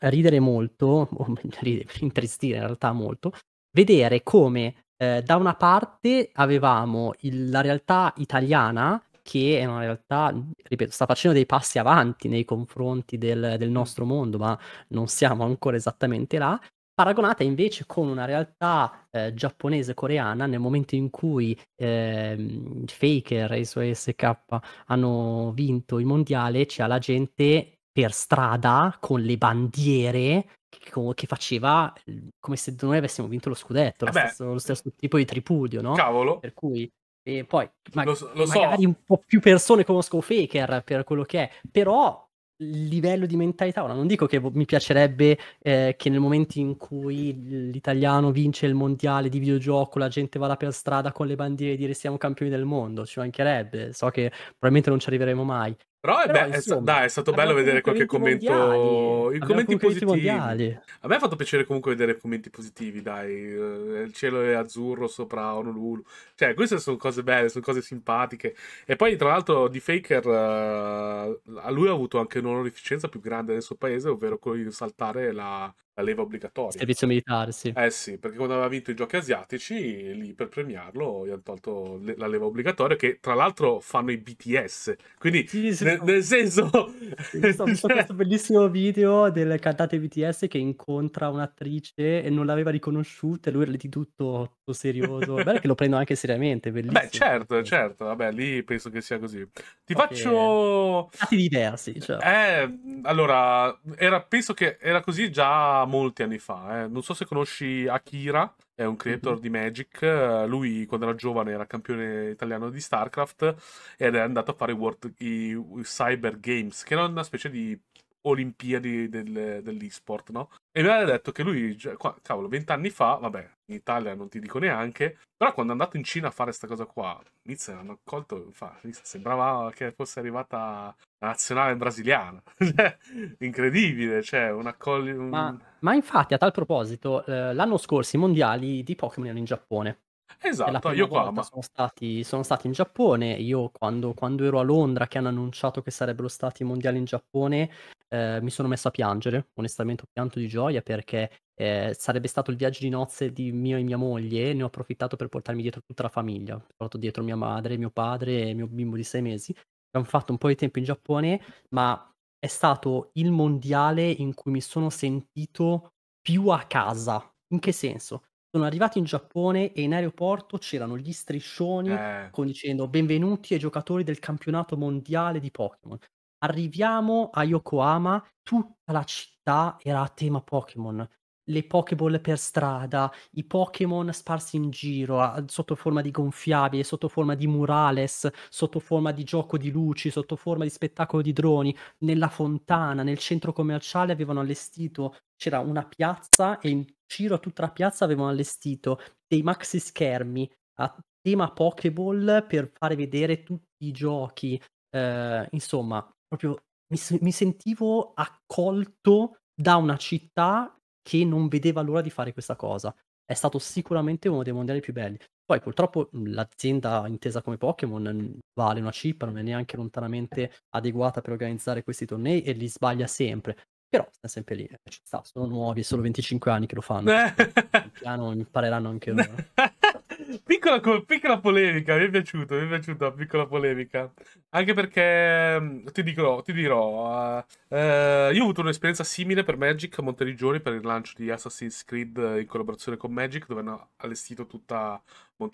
ridere molto, o *laughs* ridere, intristire in realtà molto, vedere come eh, da una parte avevamo il, la realtà italiana che è una realtà, ripeto, sta facendo dei passi avanti nei confronti del, del nostro mondo, ma non siamo ancora esattamente là, paragonata invece con una realtà eh, giapponese-coreana nel momento in cui eh, Faker e i suoi SK hanno vinto il mondiale, c'è la gente per strada con le bandiere che faceva come se noi avessimo vinto lo scudetto, lo, eh stesso, lo, stesso, tipo di tripudio, no? Cavolo. Per cui e poi ma- lo so, lo magari so. un po' più persone conoscono Faker per quello che è, però il livello di mentalità, ora non dico che mi piacerebbe eh, che nel momento in cui l'italiano vince il mondiale di videogioco la gente vada per strada con le bandiere e dire siamo campioni del mondo, ci mancherebbe, so che probabilmente non ci arriveremo mai, però, Però beh, insomma, dai, è stato bello vedere qualche commento. Mondiali. I commenti positivi. Mondiali. A me ha fatto piacere comunque vedere commenti positivi, dai. Eh, il cielo è azzurro sopra Honolulu. Cioè, queste sono cose belle, sono cose simpatiche. E poi, tra l'altro, di Faker, uh, lui ha avuto anche un'onorificenza più grande nel suo paese, ovvero quello di saltare la, la leva obbligatoria. Servizio militare, sì. Eh sì, perché quando aveva vinto i giochi asiatici, lì per premiarlo gli hanno tolto le- la leva obbligatoria, che tra l'altro fanno i BTS. Quindi, sì, sì, nel, nel senso... ho visto questo bellissimo video del cantante BTS che incontra un'attrice e non l'aveva riconosciuta e lui era lì tutto, tutto serioso. Bello che lo prendo anche seriamente, bellissimo. Beh, certo, certo. Vabbè, lì penso che sia così. Ti okay. faccio... Fatti diversi, cioè. Eh, allora, era, penso che era così già molti anni fa. Eh. Non so se conosci Akira, è un creator mm-hmm. di Magic. Lui, quando era giovane, era campione italiano di StarCraft ed è andato a fare World, i, i Cyber Games, che era una specie di Olimpiadi del, dell'esport, no? E mi aveva detto che lui, cavolo, vent'anni fa, vabbè, in Italia non ti dico neanche, però quando è andato in Cina a fare questa cosa qua, inizia, l'hanno accolto, fa, sembrava che fosse arrivata nazionale brasiliana. *laughs* Cioè, incredibile, cioè una colli- un... ma, ma, infatti, a tal proposito, eh, l'anno scorso i mondiali di Pokémon erano in Giappone. Esatto, io qua. Ma... Sono, stati, sono stati in Giappone. Io quando, quando, ero a Londra, che hanno annunciato che sarebbero stati i mondiali in Giappone, eh, mi sono messo a piangere. Onestamente, ho pianto di gioia perché eh, sarebbe stato il viaggio di nozze di mio e mia moglie. Ne ho approfittato per portarmi dietro tutta la famiglia. Ho portato dietro mia madre, mio padre e mio bimbo di sei mesi abbiamo fatto un po' di tempo in Giappone, ma è stato il mondiale in cui mi sono sentito più a casa. In che senso? Sono arrivato in Giappone e in aeroporto c'erano gli striscioni eh. con dicendo benvenuti ai giocatori del campionato mondiale di Pokémon. Arriviamo a Yokohama, tutta la città era a tema Pokémon le Pokéball per strada, i Pokémon sparsi in giro sotto forma di gonfiabili, sotto forma di murales, sotto forma di gioco di luci, sotto forma di spettacolo di droni, nella fontana, nel centro commerciale avevano allestito, c'era una piazza e in giro a tutta la piazza avevano allestito dei maxi schermi a tema Pokéball per fare vedere tutti i giochi. Eh, insomma, proprio mi, mi sentivo accolto da una città che non vedeva l'ora di fare questa cosa. È stato sicuramente uno dei mondiali più belli. Poi purtroppo mhmm, l'azienda intesa come Pokémon vale una cippa, non è neanche lontanamente adeguata per organizzare questi tornei e li sbaglia sempre. Però sta sempre lì, eh, ci sta, sono nuovi, sono 25 anni che lo fanno. *laughs* piano impareranno anche loro. *laughs* Piccola, piccola, polemica, mi è piaciuto, mi è piaciuta, piccola polemica. Anche perché mm, ti, dico, ti dirò, uh, uh, io ho avuto un'esperienza simile per Magic a Monteriggioni per il lancio di Assassin's Creed in collaborazione con Magic, dove hanno allestito tutta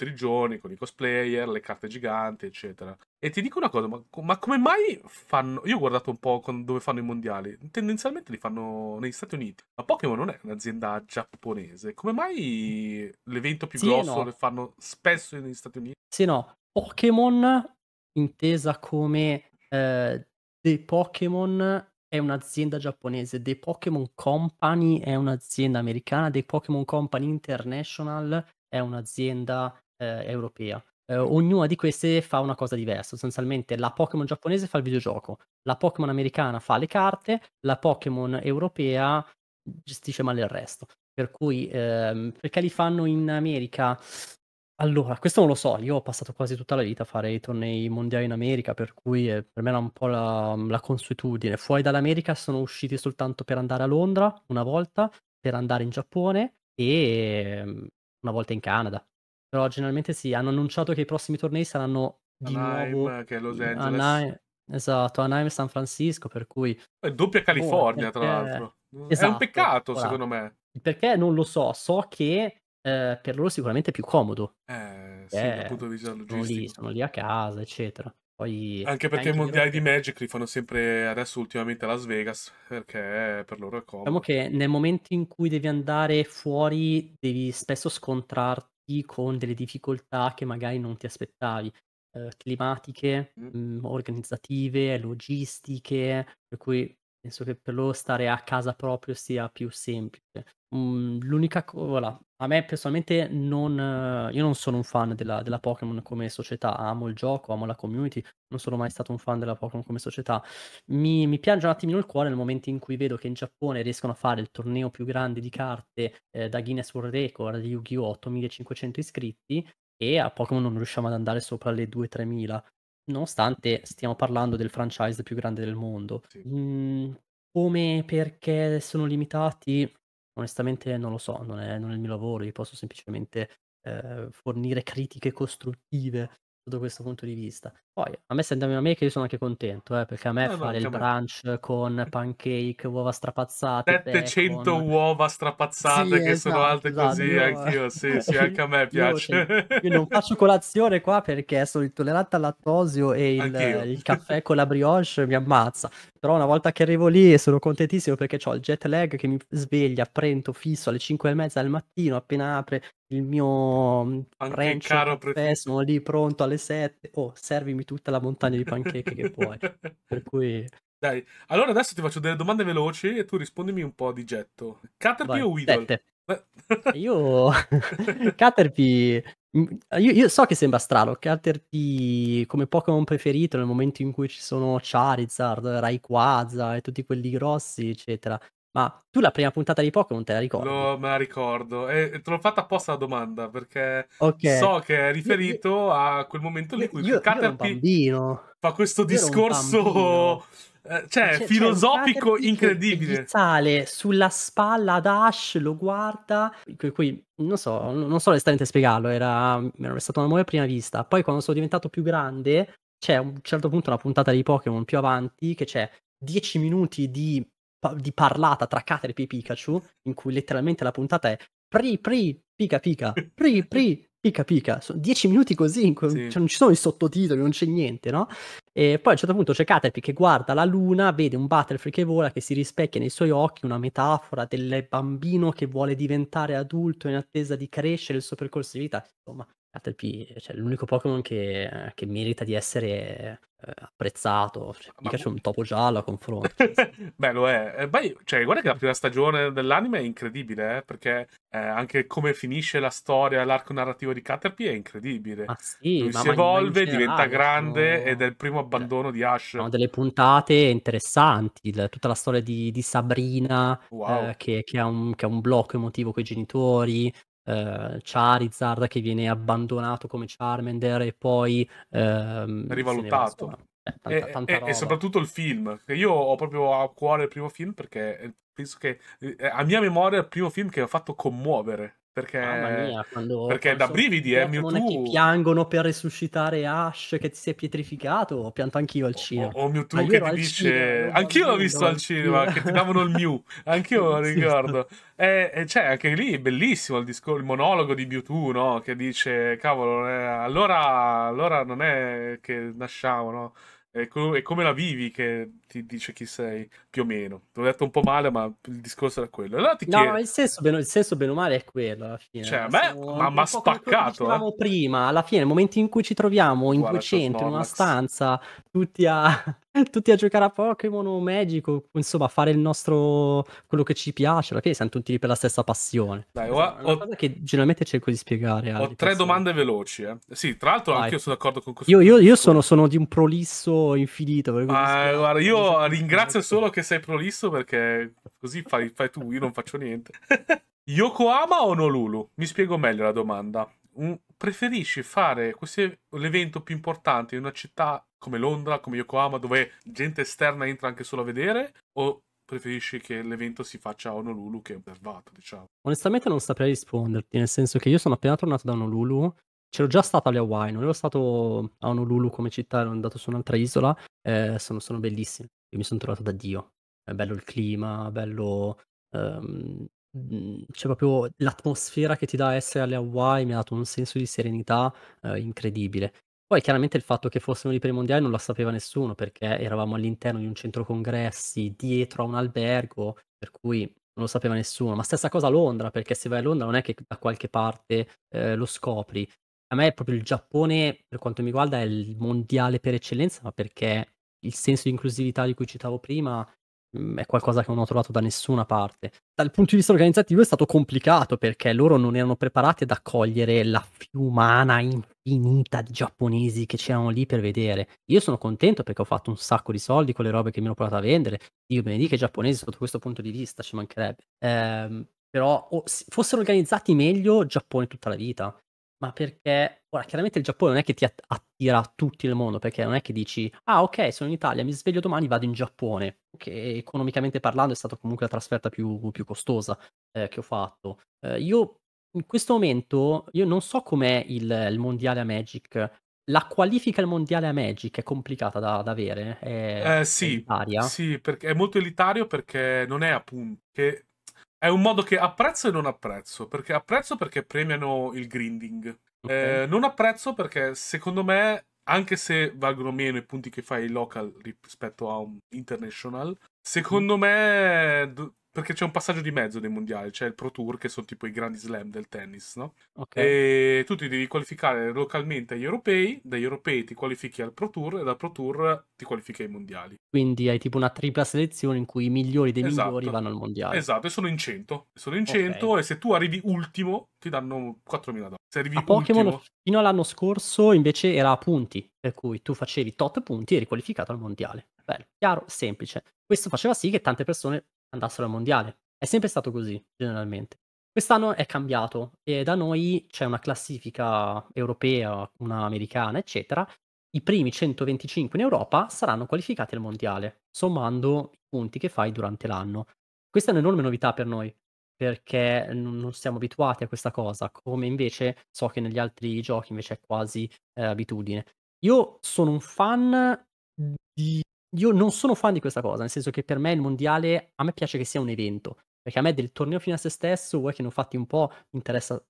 di Gioni, con i cosplayer, le carte giganti, eccetera. E ti dico una cosa, ma, ma come mai fanno... Io ho guardato un po' con, dove fanno i mondiali, tendenzialmente li fanno negli Stati Uniti, ma Pokémon non è un'azienda giapponese, come mai l'evento più sì grosso no. lo fanno spesso negli Stati Uniti? Sì, no, Pokémon intesa come eh, The Pokémon è un'azienda giapponese, The Pokémon Company è un'azienda americana, The Pokémon Company International è un'azienda eh, europea. Eh, ognuna di queste fa una cosa diversa. Sostanzialmente la Pokémon giapponese fa il videogioco, la Pokémon americana fa le carte, la Pokémon europea gestisce male il resto. Per cui ehm, perché li fanno in America? Allora, questo non lo so, io ho passato quasi tutta la vita a fare i tornei mondiali in America, per cui eh, per me era un po' la, la consuetudine. Fuori dall'America sono usciti soltanto per andare a Londra una volta, per andare in Giappone e ehm, una volta in Canada. Però generalmente sì, hanno annunciato che i prossimi tornei saranno di Anaheim, nuovo che è Los Angeles. Anaheim, esatto, Anaheim e San Francisco, per cui... È doppia boh, California, oh, perché... tra l'altro. Esatto, è un esatto, peccato, voilà. secondo me. Perché non lo so, so che eh, per loro sicuramente è più comodo. Eh, sì, dal punto di vista logistico. Sono lì, sono lì a casa, eccetera. Poi Anche perché i mondiali io... di Magic li fanno sempre adesso ultimamente a Las Vegas, perché per loro è comodo. Diciamo che nel momento in cui devi andare fuori devi spesso scontrarti con delle difficoltà che magari non ti aspettavi. Eh, climatiche, mm. mh, mm, organizzative, logistiche, per cui penso che per loro stare a casa proprio sia più semplice. Mhmm, l'unica cosa, a me personalmente non, eh, io non sono un fan della, della, Pokémon come società, amo il gioco, amo la community, non sono mai stato un fan della Pokémon come società. Mi, mi piange un attimino il cuore nel momento in cui vedo che in Giappone riescono a fare il torneo più grande di carte eh, da Guinness World Record di Yu-Gi-Oh! 8500 iscritti e a Pokémon non riusciamo ad andare sopra le 2-3000, nonostante stiamo parlando del franchise più grande del mondo. Sì. Mm, come perché sono limitati Onestamente non lo so, non è, non è il mio lavoro, io posso semplicemente eh, fornire critiche costruttive da questo punto di vista. Poi a me sembra a me che io sono anche contento, eh, perché a me eh, fare il brunch con pancake, uova strapazzate, 700 bacon... uova strapazzate sì, che esatto, sono alte esatto, così, io... anch'io, sì, *laughs* sì, anche a me piace. Io, io, non faccio colazione qua perché sono intollerante al lattosio e il, il, caffè con la brioche mi ammazza. Però una volta che arrivo lì sono contentissimo perché ho il jet lag che mi sveglia, prendo fisso alle 5 e mezza del mattino appena apre il mio mm, Anche ranch, caro pre- sono lì pronto alle 7, oh, servimi mangiarmi tutta la montagna di pancake che puoi. Per *laughs* cui... Dai, allora adesso ti faccio delle domande veloci e tu rispondimi un po' di getto. Caterpie Vai, o Weedle? io... *laughs* Caterpie... Mm, io, io, so che sembra strano, Caterpie come Pokémon preferito nel momento in cui ci sono Charizard, Rayquaza e tutti quelli grossi, eccetera. Ma tu la prima puntata di Pokémon te la ricordi? No, me la ricordo. E te l'ho fatta apposta la domanda perché okay. so che è riferito a quel momento in cui io, Caterpie fa questo io discorso eh, cioè, c'è, filosofico c'è incredibile. sale sulla spalla ad Ash, lo guarda, qui non so, non so esattamente spiegarlo, era, era stato un amore a prima vista. Poi quando sono diventato più grande, c'è a un certo punto una puntata di Pokémon più avanti che c'è 10 minuti di di parlata tra Caterpie e Pikachu, in cui letteralmente la puntata è pri pri pica pica, pri pri pica pica. Sono dieci minuti così, co- sì. cioè non ci sono i sottotitoli, non c'è niente, no? E poi a un certo punto c'è Caterpie che guarda la luna, vede un Butterfree che vola, che si rispecchia nei suoi occhi, una metafora del bambino che vuole diventare adulto in attesa di crescere il suo percorso di vita. Insomma, Caterpie, cioè, l'unico Pokémon che, che, merita di essere eh, apprezzato. Cioè, ah, piace c'è un topo giallo a confronto. *laughs* Beh, lo è. Eh, beh, cioè, guarda che la prima stagione dell'anime è incredibile, eh, perché eh, anche come finisce la storia, l'arco narrativo di Caterpie è incredibile. Ah, sì, Lui si evolve, diventa grande sono... ed è il primo abbandono di Ash. Sono delle puntate interessanti, tutta la storia di, di Sabrina, wow. Eh, che, che, ha un, che ha un blocco emotivo con i genitori, eh, Charizard che viene abbandonato come Charmander e poi ehm, rivalutato. Eh, tanta, e, tanta e, e, soprattutto il film, che io ho proprio a cuore il primo film perché eh, penso che eh, a mia memoria è il primo film che mi ha fatto commuovere perché, Mamma mia, quando, perché da brividi è eh, Mewtwo. Che piangono per resuscitare Ash che si è pietrificato. Ho pianto anch'io al cinema. O, o Mewtwo ah, che ti dice: cinema, Anch'io l'ho visto al cinema, che ti davano il Mew. *laughs* Anch'io lo ricordo. E, e cioè, anche lì è bellissimo il, discor- il monologo di Mewtwo no? che dice: Cavolo, eh, allora, allora non è che nasciamo, no? È, co- è come la vivi che ti dice chi sei, più o meno. L'ho detto un po' male, ma il discorso era quello. Allora no, il senso, bene, il senso bene o male è quello alla fine. Cioè, beh, ma ha spaccato. Eh. prima, alla fine, nel momento in cui ci troviamo in Guarda, 200, in una stanza, tutti a... *laughs* tutti a giocare a Pokémon o Magic, insomma, a fare il nostro quello che ci piace, alla fine siamo tutti lì per la stessa passione. Dai, ho, è una cosa che generalmente cerco di spiegare. Ho tre persone. domande veloci. Eh. Sì, tra l'altro, anche io sono d'accordo con questo. Io, io, io sono, sono, di un prolisso infinito. Ah, guarda, io ringrazio solo che sei prolisso perché così fai, fai tu, io non faccio niente. *laughs* Yokohama o Nolulu? Mi spiego meglio la domanda. preferisci fare l'evento più importante in una città come Londra, come Yokohama, dove gente esterna entra anche solo a vedere? O preferisci che l'evento si faccia a Honolulu che è osservato, diciamo? Onestamente non saprei risponderti, nel senso che io sono appena tornato da Honolulu C'ero già stato alle Hawaii, non ero stato a Honolulu come città, ero andato su un'altra isola, eh, sono, sono bellissime. Io mi sono trovato da Dio. È bello il clima, bello... Um, c'è proprio l'atmosfera che ti dà essere alle Hawaii, mi ha dato un senso di serenità eh, incredibile. Poi chiaramente il fatto che fossimo lì per i mondiali non lo sapeva nessuno perché eravamo all'interno di un centro congressi, dietro a un albergo, per cui non lo sapeva nessuno. Ma stessa cosa a Londra, perché se vai a Londra non è che da qualche parte eh, lo scopri a me è proprio il Giappone, per quanto mi riguarda, è il mondiale per eccellenza, ma perché il senso di inclusività di cui citavo prima mm, è qualcosa che non ho trovato da nessuna parte. Dal punto di vista organizzativo è stato complicato perché loro non erano preparati ad accogliere la fiumana infinita di giapponesi che c'erano lì per vedere. Io sono contento perché ho fatto un sacco di soldi con le robe che mi hanno provato a vendere. Io benedica i giapponesi sotto questo punto di vista, ci mancherebbe. Eh, però oh, fossero organizzati meglio, Giappone tutta la vita ma perché, ora chiaramente il Giappone non è che ti attira a tutto il mondo, perché non è che dici, ah ok, sono in Italia, mi sveglio domani, vado in Giappone, che economicamente parlando è stata comunque la trasferta più, più costosa eh, che ho fatto. Eh, io in questo momento, io non so com'è il, il, mondiale a Magic, la qualifica al mondiale a Magic è complicata da, da avere, è eh, sì, Sì, perché è molto elitario perché non è appunto, che è un modo che apprezzo e non apprezzo, perché apprezzo perché premiano il grinding. Okay. Eh, non apprezzo perché secondo me, anche se valgono meno i punti che fai local rispetto a un international, secondo mm. me perché c'è un passaggio di mezzo dei mondiali, c'è il Pro Tour che sono tipo i grandi slam del tennis, no? Okay. E tu ti devi qualificare localmente agli europei, dagli europei ti qualifichi al Pro Tour e dal Pro Tour ti qualifichi ai mondiali. Quindi hai tipo una tripla selezione in cui i migliori dei esatto. migliori vanno al mondiale. Esatto, e sono in 100. Sono in 100 okay. e se tu arrivi ultimo ti danno 4.000 dollari. Se arrivi a Pokémon fino all'anno scorso invece era a punti, per cui tu facevi tot punti e eri qualificato al mondiale. Bello, chiaro, semplice. Questo faceva sì che tante persone andassero al mondiale. È sempre stato così, generalmente. Quest'anno è cambiato e da noi c'è una classifica europea, una americana, eccetera. I primi 125 in Europa saranno qualificati al mondiale, sommando i punti che fai durante l'anno. Questa è un'enorme novità per noi, perché non siamo abituati a questa cosa, come invece so che negli altri giochi invece è quasi eh, abitudine. Io sono un fan di io non sono fan di questa cosa, nel senso che per me il mondiale, a me piace che sia un evento, perché a me del torneo fino a se stesso, vuoi che ne ho fatti un po', interessa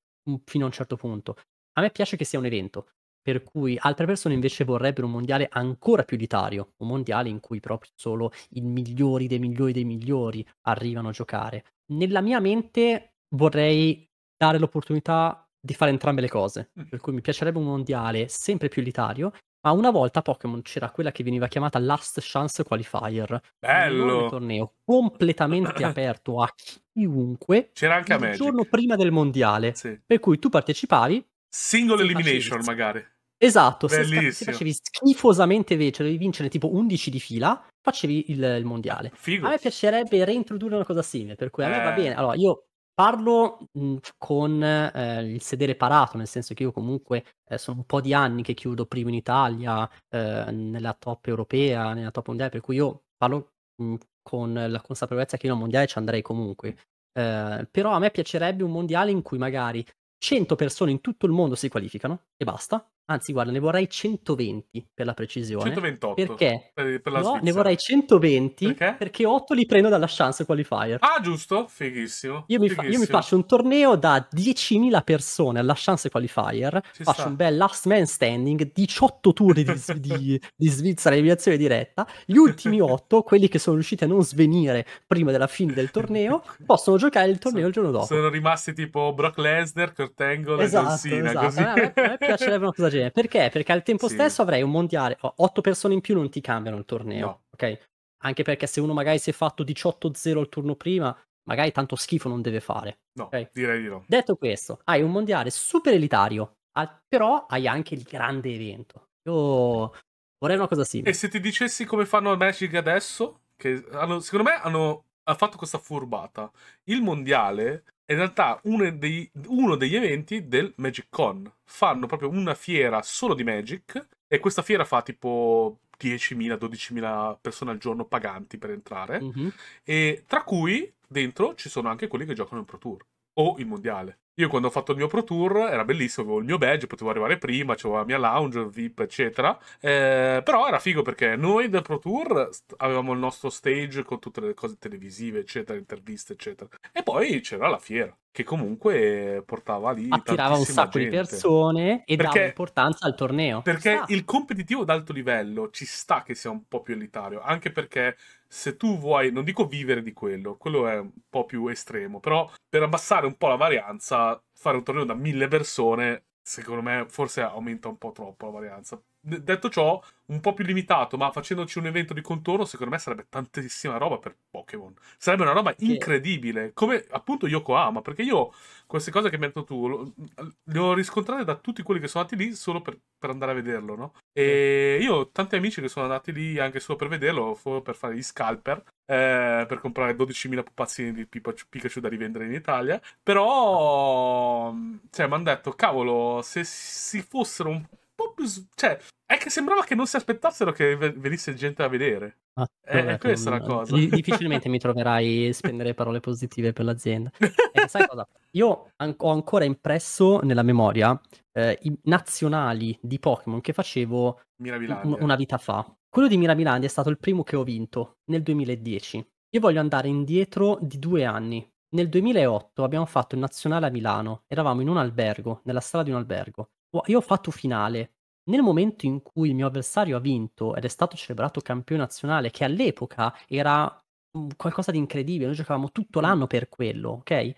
fino a un certo punto. A me piace che sia un evento, per cui altre persone invece vorrebbero un mondiale ancora più elitario, un mondiale in cui proprio solo i migliori dei migliori dei migliori arrivano a giocare. Nella mia mente vorrei dare l'opportunità di fare entrambe le cose, mm. per cui mi piacerebbe un mondiale sempre più elitario ma una volta Pokémon c'era quella che veniva chiamata Last Chance Qualifier. Bello! Un torneo completamente *coughs* aperto a chiunque. C'era anche a me. Il giorno prima del mondiale. Sì. Per cui tu partecipavi. Single elimination facevi... magari. Esatto, Bellissimo. se, facevi schifosamente invece, cioè dovevi vincere tipo 11 di fila, facevi il, il mondiale. Figo. A me piacerebbe reintrodurre una cosa simile, per cui a eh. me va eh. bene. Allora, io Parlo mhmm, con eh, il sedere parato, nel senso che io comunque eh, sono un po' di anni che chiudo primo in Italia, eh, nella top europea, nella top mondiale, per cui io parlo mh, mhmm, con la consapevolezza che io al mondiale ci andrei comunque. Eh, però a me piacerebbe un mondiale in cui magari 100 persone in tutto il mondo si qualificano e basta, Anzi, guarda, ne vorrei 120 per la precisione. 128. Perché? Per, per la no, Svizzera. ne vorrei 120 perché? perché 8 li prendo dalla Chance Qualifier. Ah, giusto, fighissimo. Io, fighissimo. Mi, fa- io mi, faccio un torneo da 10.000 persone alla Chance Qualifier, Ci faccio sta. un bel last man standing, 18 turni di, di, di Svizzera eliminazione diretta, gli ultimi 8, quelli che sono riusciti a non svenire prima della fine del torneo, *laughs* possono giocare il torneo sono, il giorno dopo. Sono rimasti tipo Brock Lesnar, Kurt Angle esatto, e John Cena, esatto. così. Eh, a me, a me piacerebbe una cosa genere. Perché? Perché al tempo sì. stesso avrei un mondiale, otto persone in più non ti cambiano il torneo, no. ok? Anche perché se uno magari si è fatto 18-0 il turno prima, magari tanto schifo non deve fare. No, okay? direi di no. Detto questo, hai un mondiale super elitario, però hai anche il grande evento. Io vorrei una cosa simile. E se ti dicessi come fanno a Magic adesso? Che hanno, secondo me hanno fatto questa furbata. Il mondiale in realtà uno, dei, uno degli eventi del Magic Con. Fanno proprio una fiera solo di Magic e questa fiera fa tipo 10.000-12.000 persone al giorno paganti per entrare, mm-hmm. e tra cui dentro ci sono anche quelli che giocano in Pro Tour o il Mondiale. Io quando ho fatto il mio Pro Tour era bellissimo, avevo il mio badge, potevo arrivare prima, avevo la mia lounge, VIP, eccetera. Eh, però era figo perché noi del Pro Tour avevamo il nostro stage con tutte le cose televisive, eccetera, interviste, eccetera. E poi c'era la fiera che comunque portava lì attirava un sacco gente. di persone e perché, dava importanza al torneo perché il competitivo d'alto livello ci sta che sia un po' più elitario anche perché se tu vuoi, non dico vivere di quello, quello è un po' più estremo, però per abbassare un po' la varianza, fare un torneo da mille persone, secondo me forse aumenta un po' troppo la varianza detto ciò, un po' più limitato, ma facendoci un evento di contorno, secondo me sarebbe tantissima roba per Pokémon. Sarebbe una roba sì. incredibile, come appunto Yokohama, perché io queste cose che mi hai detto tu le ho riscontrate da tutti quelli che sono andati lì solo per, per andare a vederlo, no? E io ho tanti amici che sono andati lì anche solo per vederlo, per fare gli scalper, eh, per comprare 12.000 pupazzini di Pikachu, Pikachu, da rivendere in Italia. Però, cioè, mi hanno detto, cavolo, se si fossero un po'. Cioè, è che sembrava che non si aspettassero che venisse gente a vedere. Ah, è, è questa la cosa. *laughs* Difficilmente mi troverai a spendere parole positive per l'azienda. *laughs* Eh, sai cosa? Io an- ho ancora impresso nella memoria eh, i nazionali di Pokémon che facevo un- una vita fa. Quello di Miramilandia è stato il primo che ho vinto nel 2010. Io voglio andare indietro di due anni. Nel 2008 abbiamo fatto il nazionale a Milano, eravamo in un albergo, nella sala di un albergo io ho fatto finale. Nel momento in cui il mio avversario ha vinto ed è stato celebrato campione nazionale, che all'epoca era mm, qualcosa di incredibile, noi giocavamo tutto l'anno per quello, ok?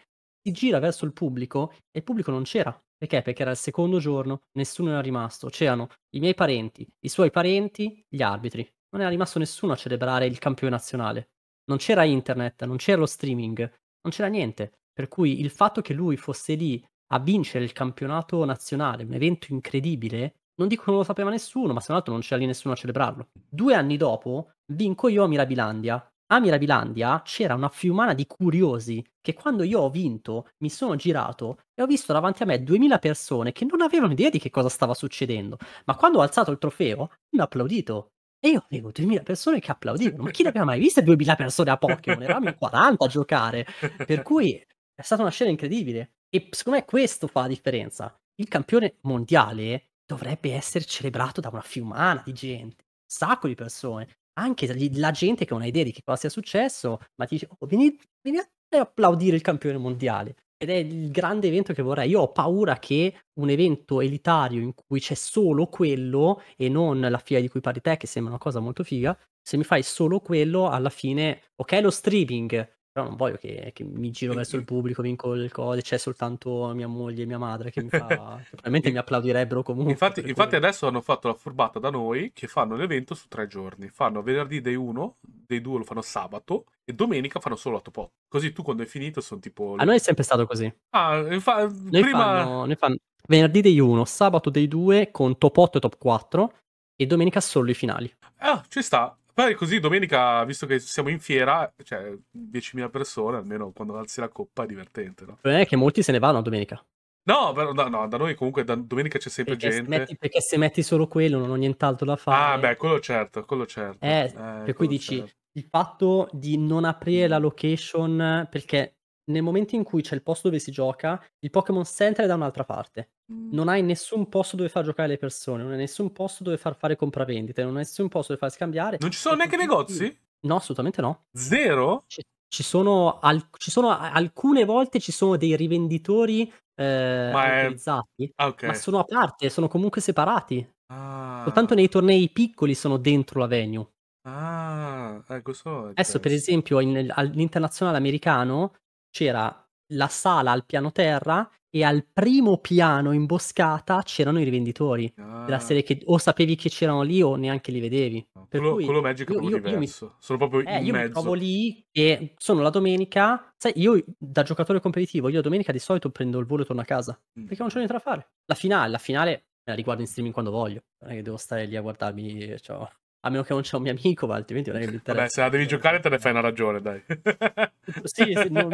si gira verso il pubblico e il pubblico non c'era. Perché? Perché era il secondo giorno, nessuno era rimasto. C'erano i miei parenti, i suoi parenti, gli arbitri. Non era rimasto nessuno a celebrare il campione nazionale. Non c'era internet, non c'era lo streaming, non c'era niente. Per cui il fatto che lui fosse lì a vincere il campionato nazionale, un evento incredibile. Non dico che non lo sapeva nessuno, ma se non altro non c'era lì nessuno a celebrarlo. Due anni dopo vinco io a Mirabilandia. A Mirabilandia c'era una fiumana di curiosi che quando io ho vinto mi sono girato e ho visto davanti a me 2000 persone che non avevano idea di che cosa stava succedendo, ma quando ho alzato il trofeo mi ha applaudito. E io avevo 2000 persone che applaudivano, ma chi l'aveva mai vista 2000 persone a Pokémon? Eravamo in 40 a giocare, per cui è stata una scena incredibile. E secondo me questo fa la differenza. Il campione mondiale dovrebbe essere celebrato da una fiumana di gente, un sacco di persone, anche la gente che non ha idea di che cosa sia successo, ma ti dice, oh, vieni, vieni a applaudire il campione mondiale. Ed è il grande evento che vorrei. Io ho paura che un evento elitario in cui c'è solo quello e non la FIA di cui parli te, che sembra una cosa molto figa, se mi fai solo quello, alla fine, ok, lo streaming, però non voglio che, che mi giro verso il pubblico, vinco il codice, c'è soltanto mia moglie e mia madre che mi fa... *laughs* probabilmente mi applaudirebbero comunque. Infatti, infatti adesso hanno fatto la furbata da noi che fanno l'evento su tre giorni. Fanno venerdì dei 1, dei 2 lo fanno sabato e domenica fanno solo la top 8. Così tu quando è finito sono tipo... A noi è sempre stato così. Ah, infa- noi prima... Fanno, noi fanno venerdì dei 1, sabato dei 2 con top 8 e top 4 e domenica solo i finali. Ah, ci sta. Poi così domenica, visto che siamo in fiera, cioè 10.000 persone, almeno quando alzi la coppa è divertente, no? Non è che molti se ne vanno domenica. No, però, no, no, da noi comunque da domenica c'è sempre perché gente. Se metti, perché se metti solo quello non ho nient'altro da fare. Ah, beh, quello certo, quello certo. Eh, eh, per quello cui dici, certo. il fatto di non aprire la location, perché nel momento in cui c'è il posto dove si gioca, il Pokémon Center è da un'altra parte. Mm. Non hai nessun posto dove far giocare le persone, non hai nessun posto dove far fare compravendite, non hai nessun posto dove far scambiare. Non ci sono neanche negozi? No, assolutamente no. Zero? Ci, ci, sono alc- ci, sono, alcune volte ci sono dei rivenditori eh, ma è... autorizzati, ah, okay. ma sono a parte, sono comunque separati. Ah. Soltanto nei tornei piccoli sono dentro la venue. Ah, ecco eh, so. Adesso, per esempio, in, all'internazionale americano c'era la sala al piano terra e al primo piano imboscata c'erano i rivenditori ah. della serie che o sapevi che c'erano lì o neanche li vedevi. Oh, per quello, cui quello Magic io, è proprio io, diverso, io mi, sono proprio eh, in io mezzo. Io mi trovo lì e sono la domenica, sai, io da giocatore competitivo, io la domenica di solito prendo il volo e torno a casa, mm. perché non c'ho niente da fare. La finale, la finale me la riguardo in streaming quando voglio, non è che devo stare lì a guardarmi, cioè, a meno che non c'è un mio amico, ma altrimenti non è che mi Beh, se la devi giocare te ne fai una ragione, dai. *laughs* sì, sì non,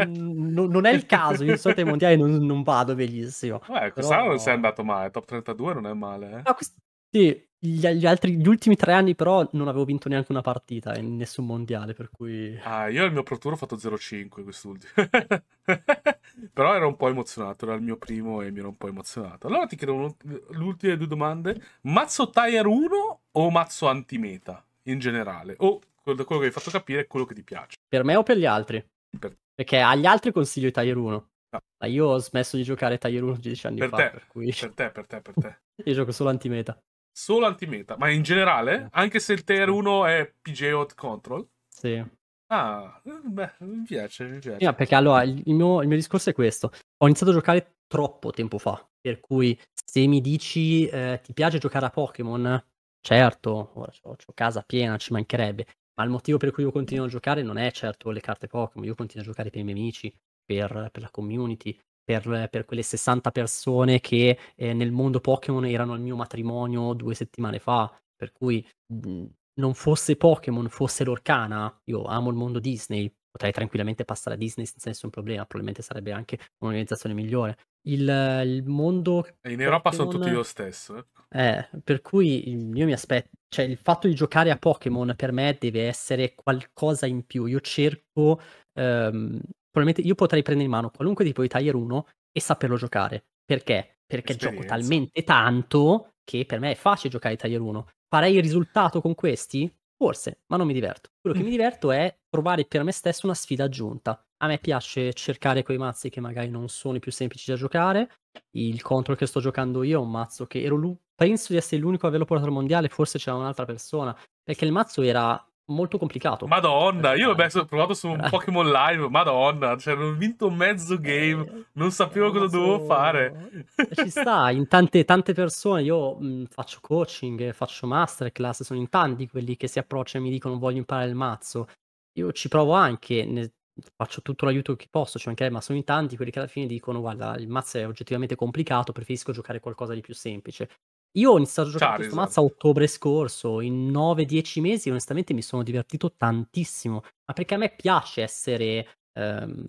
non, è il caso. Io so ai mondiali non, non vado bellissimo. Beh, quest'anno non no. sei andato male. Top 32 non è male, eh? No, quest- sì, gli, gli, altri, gli, ultimi tre anni però non avevo vinto neanche una partita in nessun mondiale, per cui... Ah, io al mio Pro Tour ho fatto 0-5 quest'ultimo. *laughs* però ero un po' emozionato, era il mio primo e mi ero un po' emozionato. Allora ti chiedo le ultime due domande. Mazzo Tire 1 o mazzo antimeta in generale, o da quello che hai fatto capire è quello che ti piace. Per me o per gli altri? Per... Perché agli altri consiglio i Tier 1. No. Ma io ho smesso di giocare Tier 1 10 anni per fa. Te. Per, cui... per te, per te, per te. *laughs* io gioco solo antimeta. Solo antimeta, ma in generale, eh. anche se il Tier 1 è Hot Control. Sì. Ah, eh, beh, mi piace, mi piace. No, perché allora il mio, il mio discorso è questo. Ho iniziato a giocare troppo tempo fa. Per cui se mi dici eh, ti piace giocare a Pokémon, Certo, ora ho casa piena, ci mancherebbe, ma il motivo per cui io continuo a giocare non è certo le carte Pokémon, io continuo a giocare per i miei amici, per, per la community, per, per, quelle 60 persone che eh, nel mondo Pokémon erano al mio matrimonio due settimane fa, per cui mhmm, non fosse Pokémon, fosse l'Orcana, io amo il mondo Disney, potrei tranquillamente passare a Disney senza nessun problema, probabilmente sarebbe anche un'organizzazione migliore, il, il mondo... Eh, in Europa Pokemon... sono tutti lo stesso. Eh, eh per cui io mi aspetto, cioè il fatto di giocare a Pokémon per me deve essere qualcosa in più. Io cerco, ehm, probabilmente io potrei prendere in mano qualunque tipo di Tiger 1 e saperlo giocare. Perché? Perché Esperienza. gioco talmente tanto che per me è facile giocare Tiger 1. Farei il risultato con questi? Forse, ma non mi diverto. Quello che mi *laughs* diverto è trovare per me stesso una sfida aggiunta. A me piace cercare quei mazzi che magari non sono i più semplici da giocare. Il contro che sto giocando io è un mazzo che ero l'u- penso di essere l'unico a averlo portato al mondiale, forse c'era un'altra persona, perché il mazzo era molto complicato. Madonna, io l'ho provato su un *laughs* Pokémon Live, madonna, cioè ho vinto mezzo game, eh, non sapevo eh, cosa dovevo fare. Ci sta, *laughs* in tante, tante persone, io mh, faccio coaching, faccio masterclass, sono in tanti quelli che si approcciano e mi dicono voglio imparare il mazzo. Io ci provo anche, ne faccio tutto l'aiuto che posso, cioè mancherebbe, ma sono in tanti quelli che alla fine dicono guarda, il mazzo è oggettivamente complicato, preferisco giocare qualcosa di più semplice. Io ho iniziato a giocare questo esatto. mazzo a ottobre scorso, in 9-10 mesi onestamente mi sono divertito tantissimo, ma perché a me piace essere, ehm,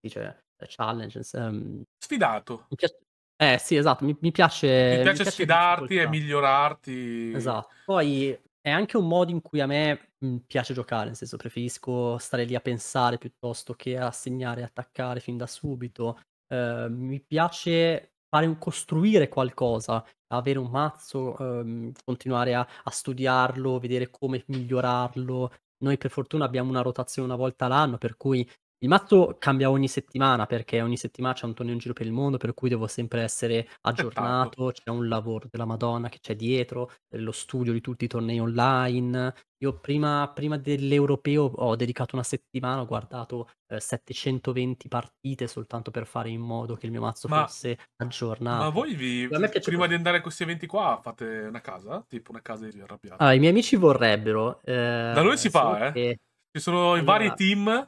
dice, eh, challenges. Ehm, Sfidato. Piace... eh sì, esatto, mi, mi piace... Mi piace, mi piace sfidarti e migliorarti. Esatto, poi è anche un modo in cui a me mhmm, piace giocare, nel senso preferisco stare lì a pensare piuttosto che a segnare, attaccare fin da subito. Uh, mi piace fare un, costruire qualcosa, avere un mazzo, um, continuare a, a, studiarlo, vedere come migliorarlo. Noi per fortuna abbiamo una rotazione una volta all'anno, per cui il mazzo cambia ogni settimana perché ogni settimana c'è un torneo in giro per il mondo, per cui devo sempre essere esatto. aggiornato, c'è un lavoro della Madonna che c'è dietro, lo studio di tutti i tornei online. Io prima, prima dell'europeo ho dedicato una settimana, ho guardato eh, 720 partite soltanto per fare in modo che il mio mazzo ma, fosse aggiornato. Ma voi vi, prima di andare a questi eventi qua fate una casa? Tipo una casa di arrabbiati? Ah, i miei amici vorrebbero. Eh, da noi si fa, eh. Che... Ci sono allora... i vari team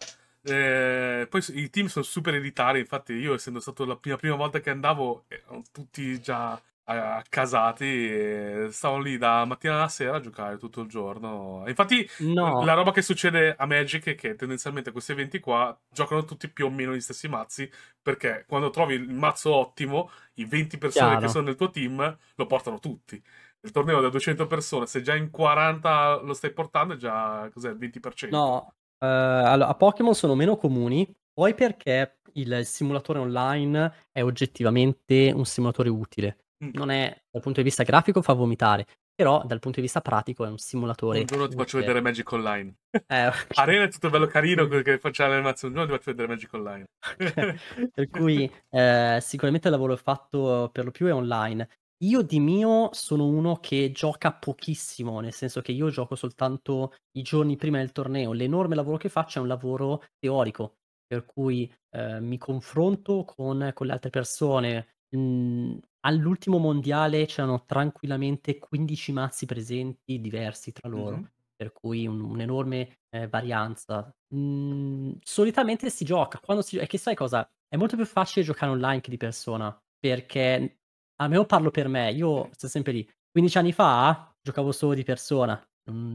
eh, poi i team sono super elitari, infatti io essendo stato la prima, prima volta che andavo erano tutti già eh, accasati stavo lì da mattina alla sera a giocare tutto il giorno infatti no. la roba che succede a Magic è che tendenzialmente questi eventi qua giocano tutti più o meno gli stessi mazzi perché quando trovi il mazzo ottimo i 20 persone Chiaro. che sono nel tuo team lo portano tutti il torneo da 200 persone se già in 40 lo stai portando è già cos'è il 20% no Uh, allora, a Pokémon sono meno comuni, poi perché il simulatore online è oggettivamente un simulatore utile. Mm. Non è, dal punto di vista grafico, fa vomitare, però dal punto di vista pratico è un simulatore. Un giorno ti faccio vedere Magic Online. Eh, *laughs* Arena è tutto bello carino quello *laughs* che facciamo l'animazione, un giorno ti faccio vedere Magic Online. per cui *laughs* eh, sicuramente il lavoro fatto per lo più è online. Io di mio sono uno che gioca pochissimo, nel senso che io gioco soltanto i giorni prima del torneo. L'enorme lavoro che faccio è un lavoro teorico, per cui eh, mi confronto con, con, le altre persone. Mm, all'ultimo mondiale c'erano tranquillamente 15 mazzi presenti diversi tra loro, mm-hmm. per cui un, un'enorme eh, varianza. Mm, solitamente si gioca, quando si, è che sai cosa? È molto più facile giocare online che di persona, perché a me parlo per me, io sto sempre lì. 15 anni fa giocavo solo di persona,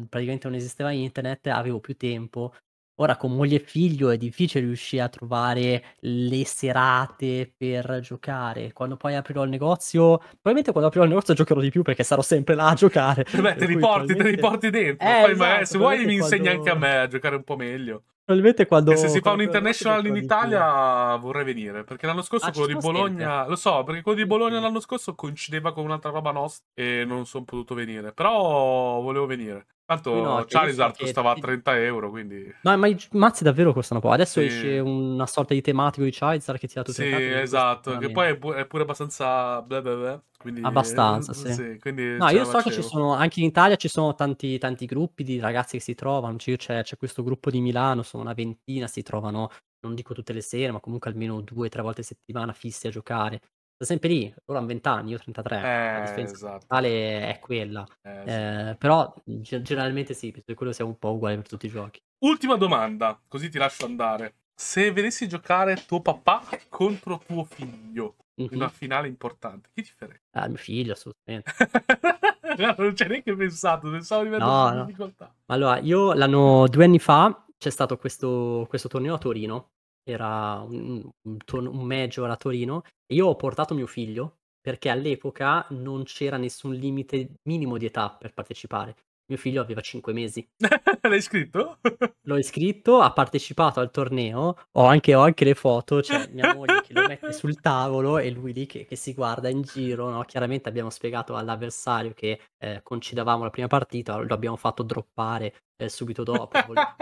praticamente non esisteva internet, avevo più tempo. Ora con moglie e figlio è difficile riuscire a trovare le serate per giocare. Quando poi aprirò il negozio, probabilmente quando aprirò il negozio giocherò di più perché sarò sempre là a giocare. Beh, *laughs* ti riporti, probabilmente... te riporti dentro. Eh, poi esatto, magari, se vuoi mi insegni anche a me a giocare un po' meglio. Probabilmente quando... E se si fa un international in Italia vorrei venire, perché l'anno scorso ah, quello di Bologna... Sempre. Lo so, perché quello di Bologna l'anno scorso coincideva con un'altra roba nostra e non sono potuto venire, però volevo venire. Tanto no, cioè, Charizard che... costava 30 euro, quindi... No, ma i mazzi davvero costano poco. Adesso sì. esce una sorta di tematico di Charizard che ti ha tutto sì, Sì, esatto, che poi è, pu- è pure abbastanza... Blah, blah, blah, quindi... Abbastanza, sì. sì quindi no, io so facevo. che ci sono, anche in Italia ci sono tanti, tanti gruppi di ragazzi che si trovano. Cioè, c'è, c'è, questo gruppo di Milano, sono una ventina, si trovano, non dico tutte le sere, ma comunque almeno due o tre volte a settimana fissi a giocare sempre lì, loro hanno 20 anni, io 33, eh, la differenza esatto. totale è quella. Eh, esatto. eh, però generalmente sì, per quello siamo un po' uguali per tutti i giochi. Ultima domanda, così ti lascio andare. Se vedessi giocare tuo papà contro tuo figlio mm-hmm. in una finale importante, che differenza? Ah, mio figlio, assolutamente. *laughs* no, non c'è neanche pensato, pensavo di mettere no, no. difficoltà. Allora, io l'anno due anni fa c'è stato questo, questo torneo a Torino era un, un, un major a Torino, e io ho portato mio figlio perché all'epoca non c'era nessun limite minimo di età per partecipare. Mio figlio aveva 5 mesi. *laughs* L'hai iscritto? L'ho iscritto, ha partecipato al torneo, ho anche, ho anche le foto, c'è cioè mia moglie che lo mette sul *laughs* tavolo e lui lì che, che si guarda in giro. No? Chiaramente abbiamo spiegato all'avversario che eh, concedavamo la prima partita, lo abbiamo fatto droppare eh, subito dopo.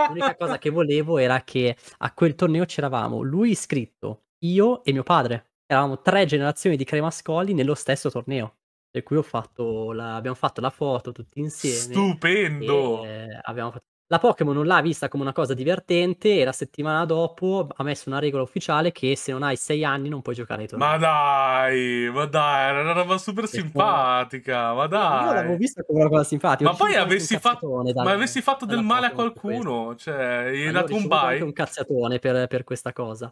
L'unica cosa che volevo era che a quel torneo c'eravamo lui iscritto, io e mio padre. Eravamo tre generazioni di cremascolli nello stesso torneo qui cui fatto la... abbiamo fatto la foto tutti insieme. Stupendo! E, eh, fatto... La Pokémon non l'ha vista come una cosa divertente e la settimana dopo ha messo una regola ufficiale che se non hai sei anni non puoi giocare ai tornei. Ma dai, ma dai, era una roba super e simpatica, poi... ma dai. Io l'avevo vista come una cosa simpatica. Ma poi avessi, fatto... ma avessi fatto del male a qualcuno, cioè, gli hai dato un diciamo bye. anche un cazzatone per, per questa cosa.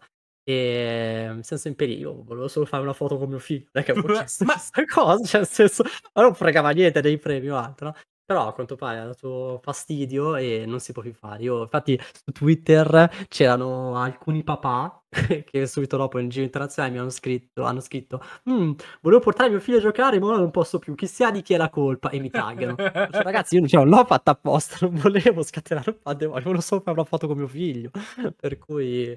E mm, senza in pericolo, volevo solo fare una foto con mio figlio, perché avevo chiesto questa *laughs* cosa, cioè nel senso, ma non fregava niente dei premi o altro, no? Però a quanto pare ha dato fastidio e non si può più fare. Io, infatti, su Twitter c'erano alcuni papà *laughs* che subito dopo in giro internazionale mi hanno scritto, hanno scritto mm, volevo portare mio figlio a giocare ma ora non posso più, chissà di chi è la colpa e mi taggano. *laughs* Cioè, ragazzi io non, cioè, non l'ho fatta apposta, non volevo scatenare un padre, volevo solo fare una foto con mio figlio. per cui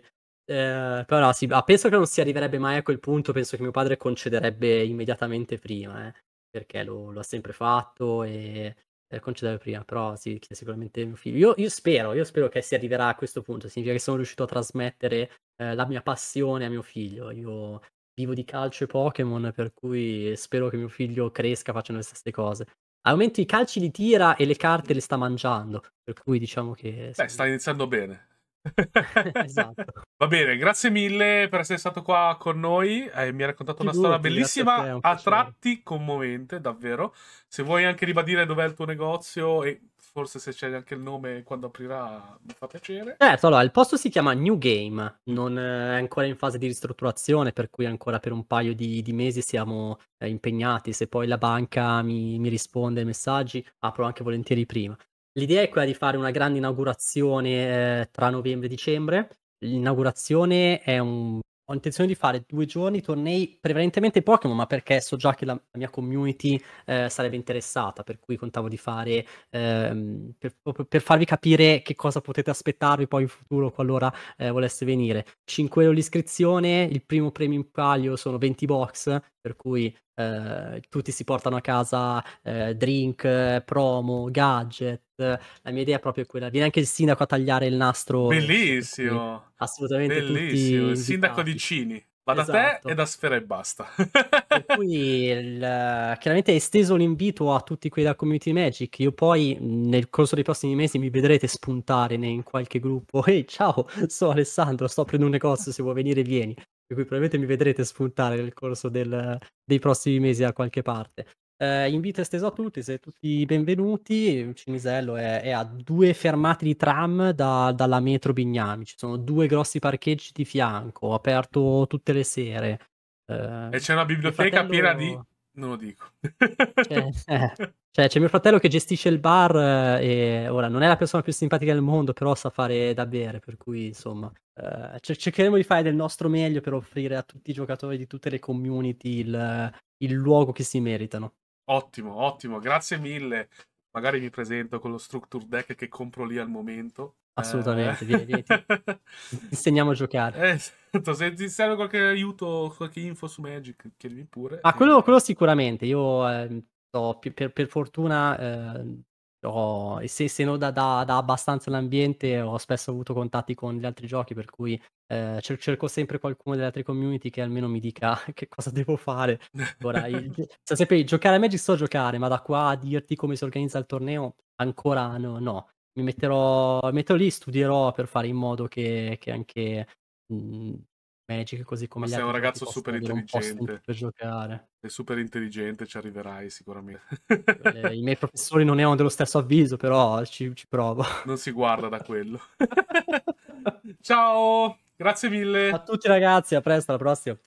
eh, però sì, penso che non si arriverebbe mai a quel punto, penso che mio padre concederebbe immediatamente prima, eh, perché lo, lo, ha sempre fatto e eh, concederebbe prima, però sì, sicuramente mio figlio. Io, io, spero, io spero che si arriverà a questo punto, significa che sono riuscito a trasmettere eh, la mia passione a mio figlio. Io vivo di calcio e Pokémon, per cui spero che mio figlio cresca facendo le stesse cose. Al momento i calci li tira e le carte le sta mangiando, per cui diciamo che... Beh, sta iniziando bene. *laughs* esatto. Va bene, grazie mille per essere stato qua con noi. Eh, mi ha raccontato una storia bellissima, a, te, a tratti commovente, davvero. Se vuoi anche ribadire dov'è il tuo negozio e forse se c'è anche il nome quando aprirà mi fa piacere. Certo, allora il posto si chiama New Game, non eh, è ancora in fase di ristrutturazione, per cui ancora per un paio di, di mesi siamo eh, impegnati. Se poi la banca mi, mi risponde ai messaggi, apro anche volentieri prima. L'idea è quella di fare una grande inaugurazione eh, tra novembre e dicembre. L'inaugurazione è un... Ho intenzione di fare due giorni tornei prevalentemente Pokémon, ma perché so già che la, la mia community eh, sarebbe interessata, per cui contavo di fare, ehm, per, per, farvi capire che cosa potete aspettarvi poi in futuro qualora eh, volesse venire. 5 euro l'iscrizione, il primo premio in palio sono 20 box, per cui eh, tutti si portano a casa eh, drink, promo, gadget. La mia idea è proprio quella. Viene anche il sindaco a tagliare il nastro. Bellissimo! Assolutamente. Bellissimo. il sindaco di Cini. Va da esatto. te e da Sfera e basta. e *laughs* poi il, chiaramente è esteso l'invito a tutti quelli da Community Magic. Io poi nel corso dei prossimi mesi mi vedrete spuntare in qualche gruppo. Ehi, ciao, sono Alessandro, sto aprendo un negozio, se vuoi venire vieni di cui probabilmente mi vedrete spuntare nel corso del, dei prossimi mesi da qualche parte. Eh, invito esteso a tutti, siete tutti benvenuti. Cinisello è, è a due fermate di tram da, dalla metro Bignami, ci sono due grossi parcheggi di fianco, aperto tutte le sere. Eh, e c'è una biblioteca fratello... piena di non lo dico. Cioè, eh, cioè, c'è mio fratello che gestisce il bar eh, e ora non è la persona più simpatica del mondo, però sa fare da bere, per cui insomma eh, cercheremo di fare del nostro meglio per offrire a tutti i giocatori di tutte le community il, il luogo che si meritano. Ottimo, ottimo, grazie mille. Magari mi presento con lo structure deck che compro lì al momento. Assolutamente, vieni, vieni. Eh. Insegniamo a giocare. Eh, esatto, se ti serve qualche aiuto, qualche info su Magic, chiedimi pure. Ah, quello, quello sicuramente. Io eh, ho, per, per, fortuna, eh, ho, se, se non da, da, da, abbastanza l'ambiente, ho spesso avuto contatti con gli altri giochi, per cui eh, cerco sempre qualcuno delle altre community che almeno mi dica *laughs* che cosa devo fare. Ora, il, *laughs* se sapete, giocare a Magic so giocare, ma da qua a dirti come si organizza il torneo, ancora no. no mi metterò, metterò lì, studierò per fare in modo che, che anche mh, mhmm, Magic così come Ma gli sei un ragazzo super intelligente. Per giocare. È super intelligente, ci arriverai sicuramente. Eh, I miei professori non erano dello stesso avviso, però ci, ci provo. Non si guarda da quello. *laughs* Ciao, grazie mille. A tutti ragazzi, a presto, alla prossima.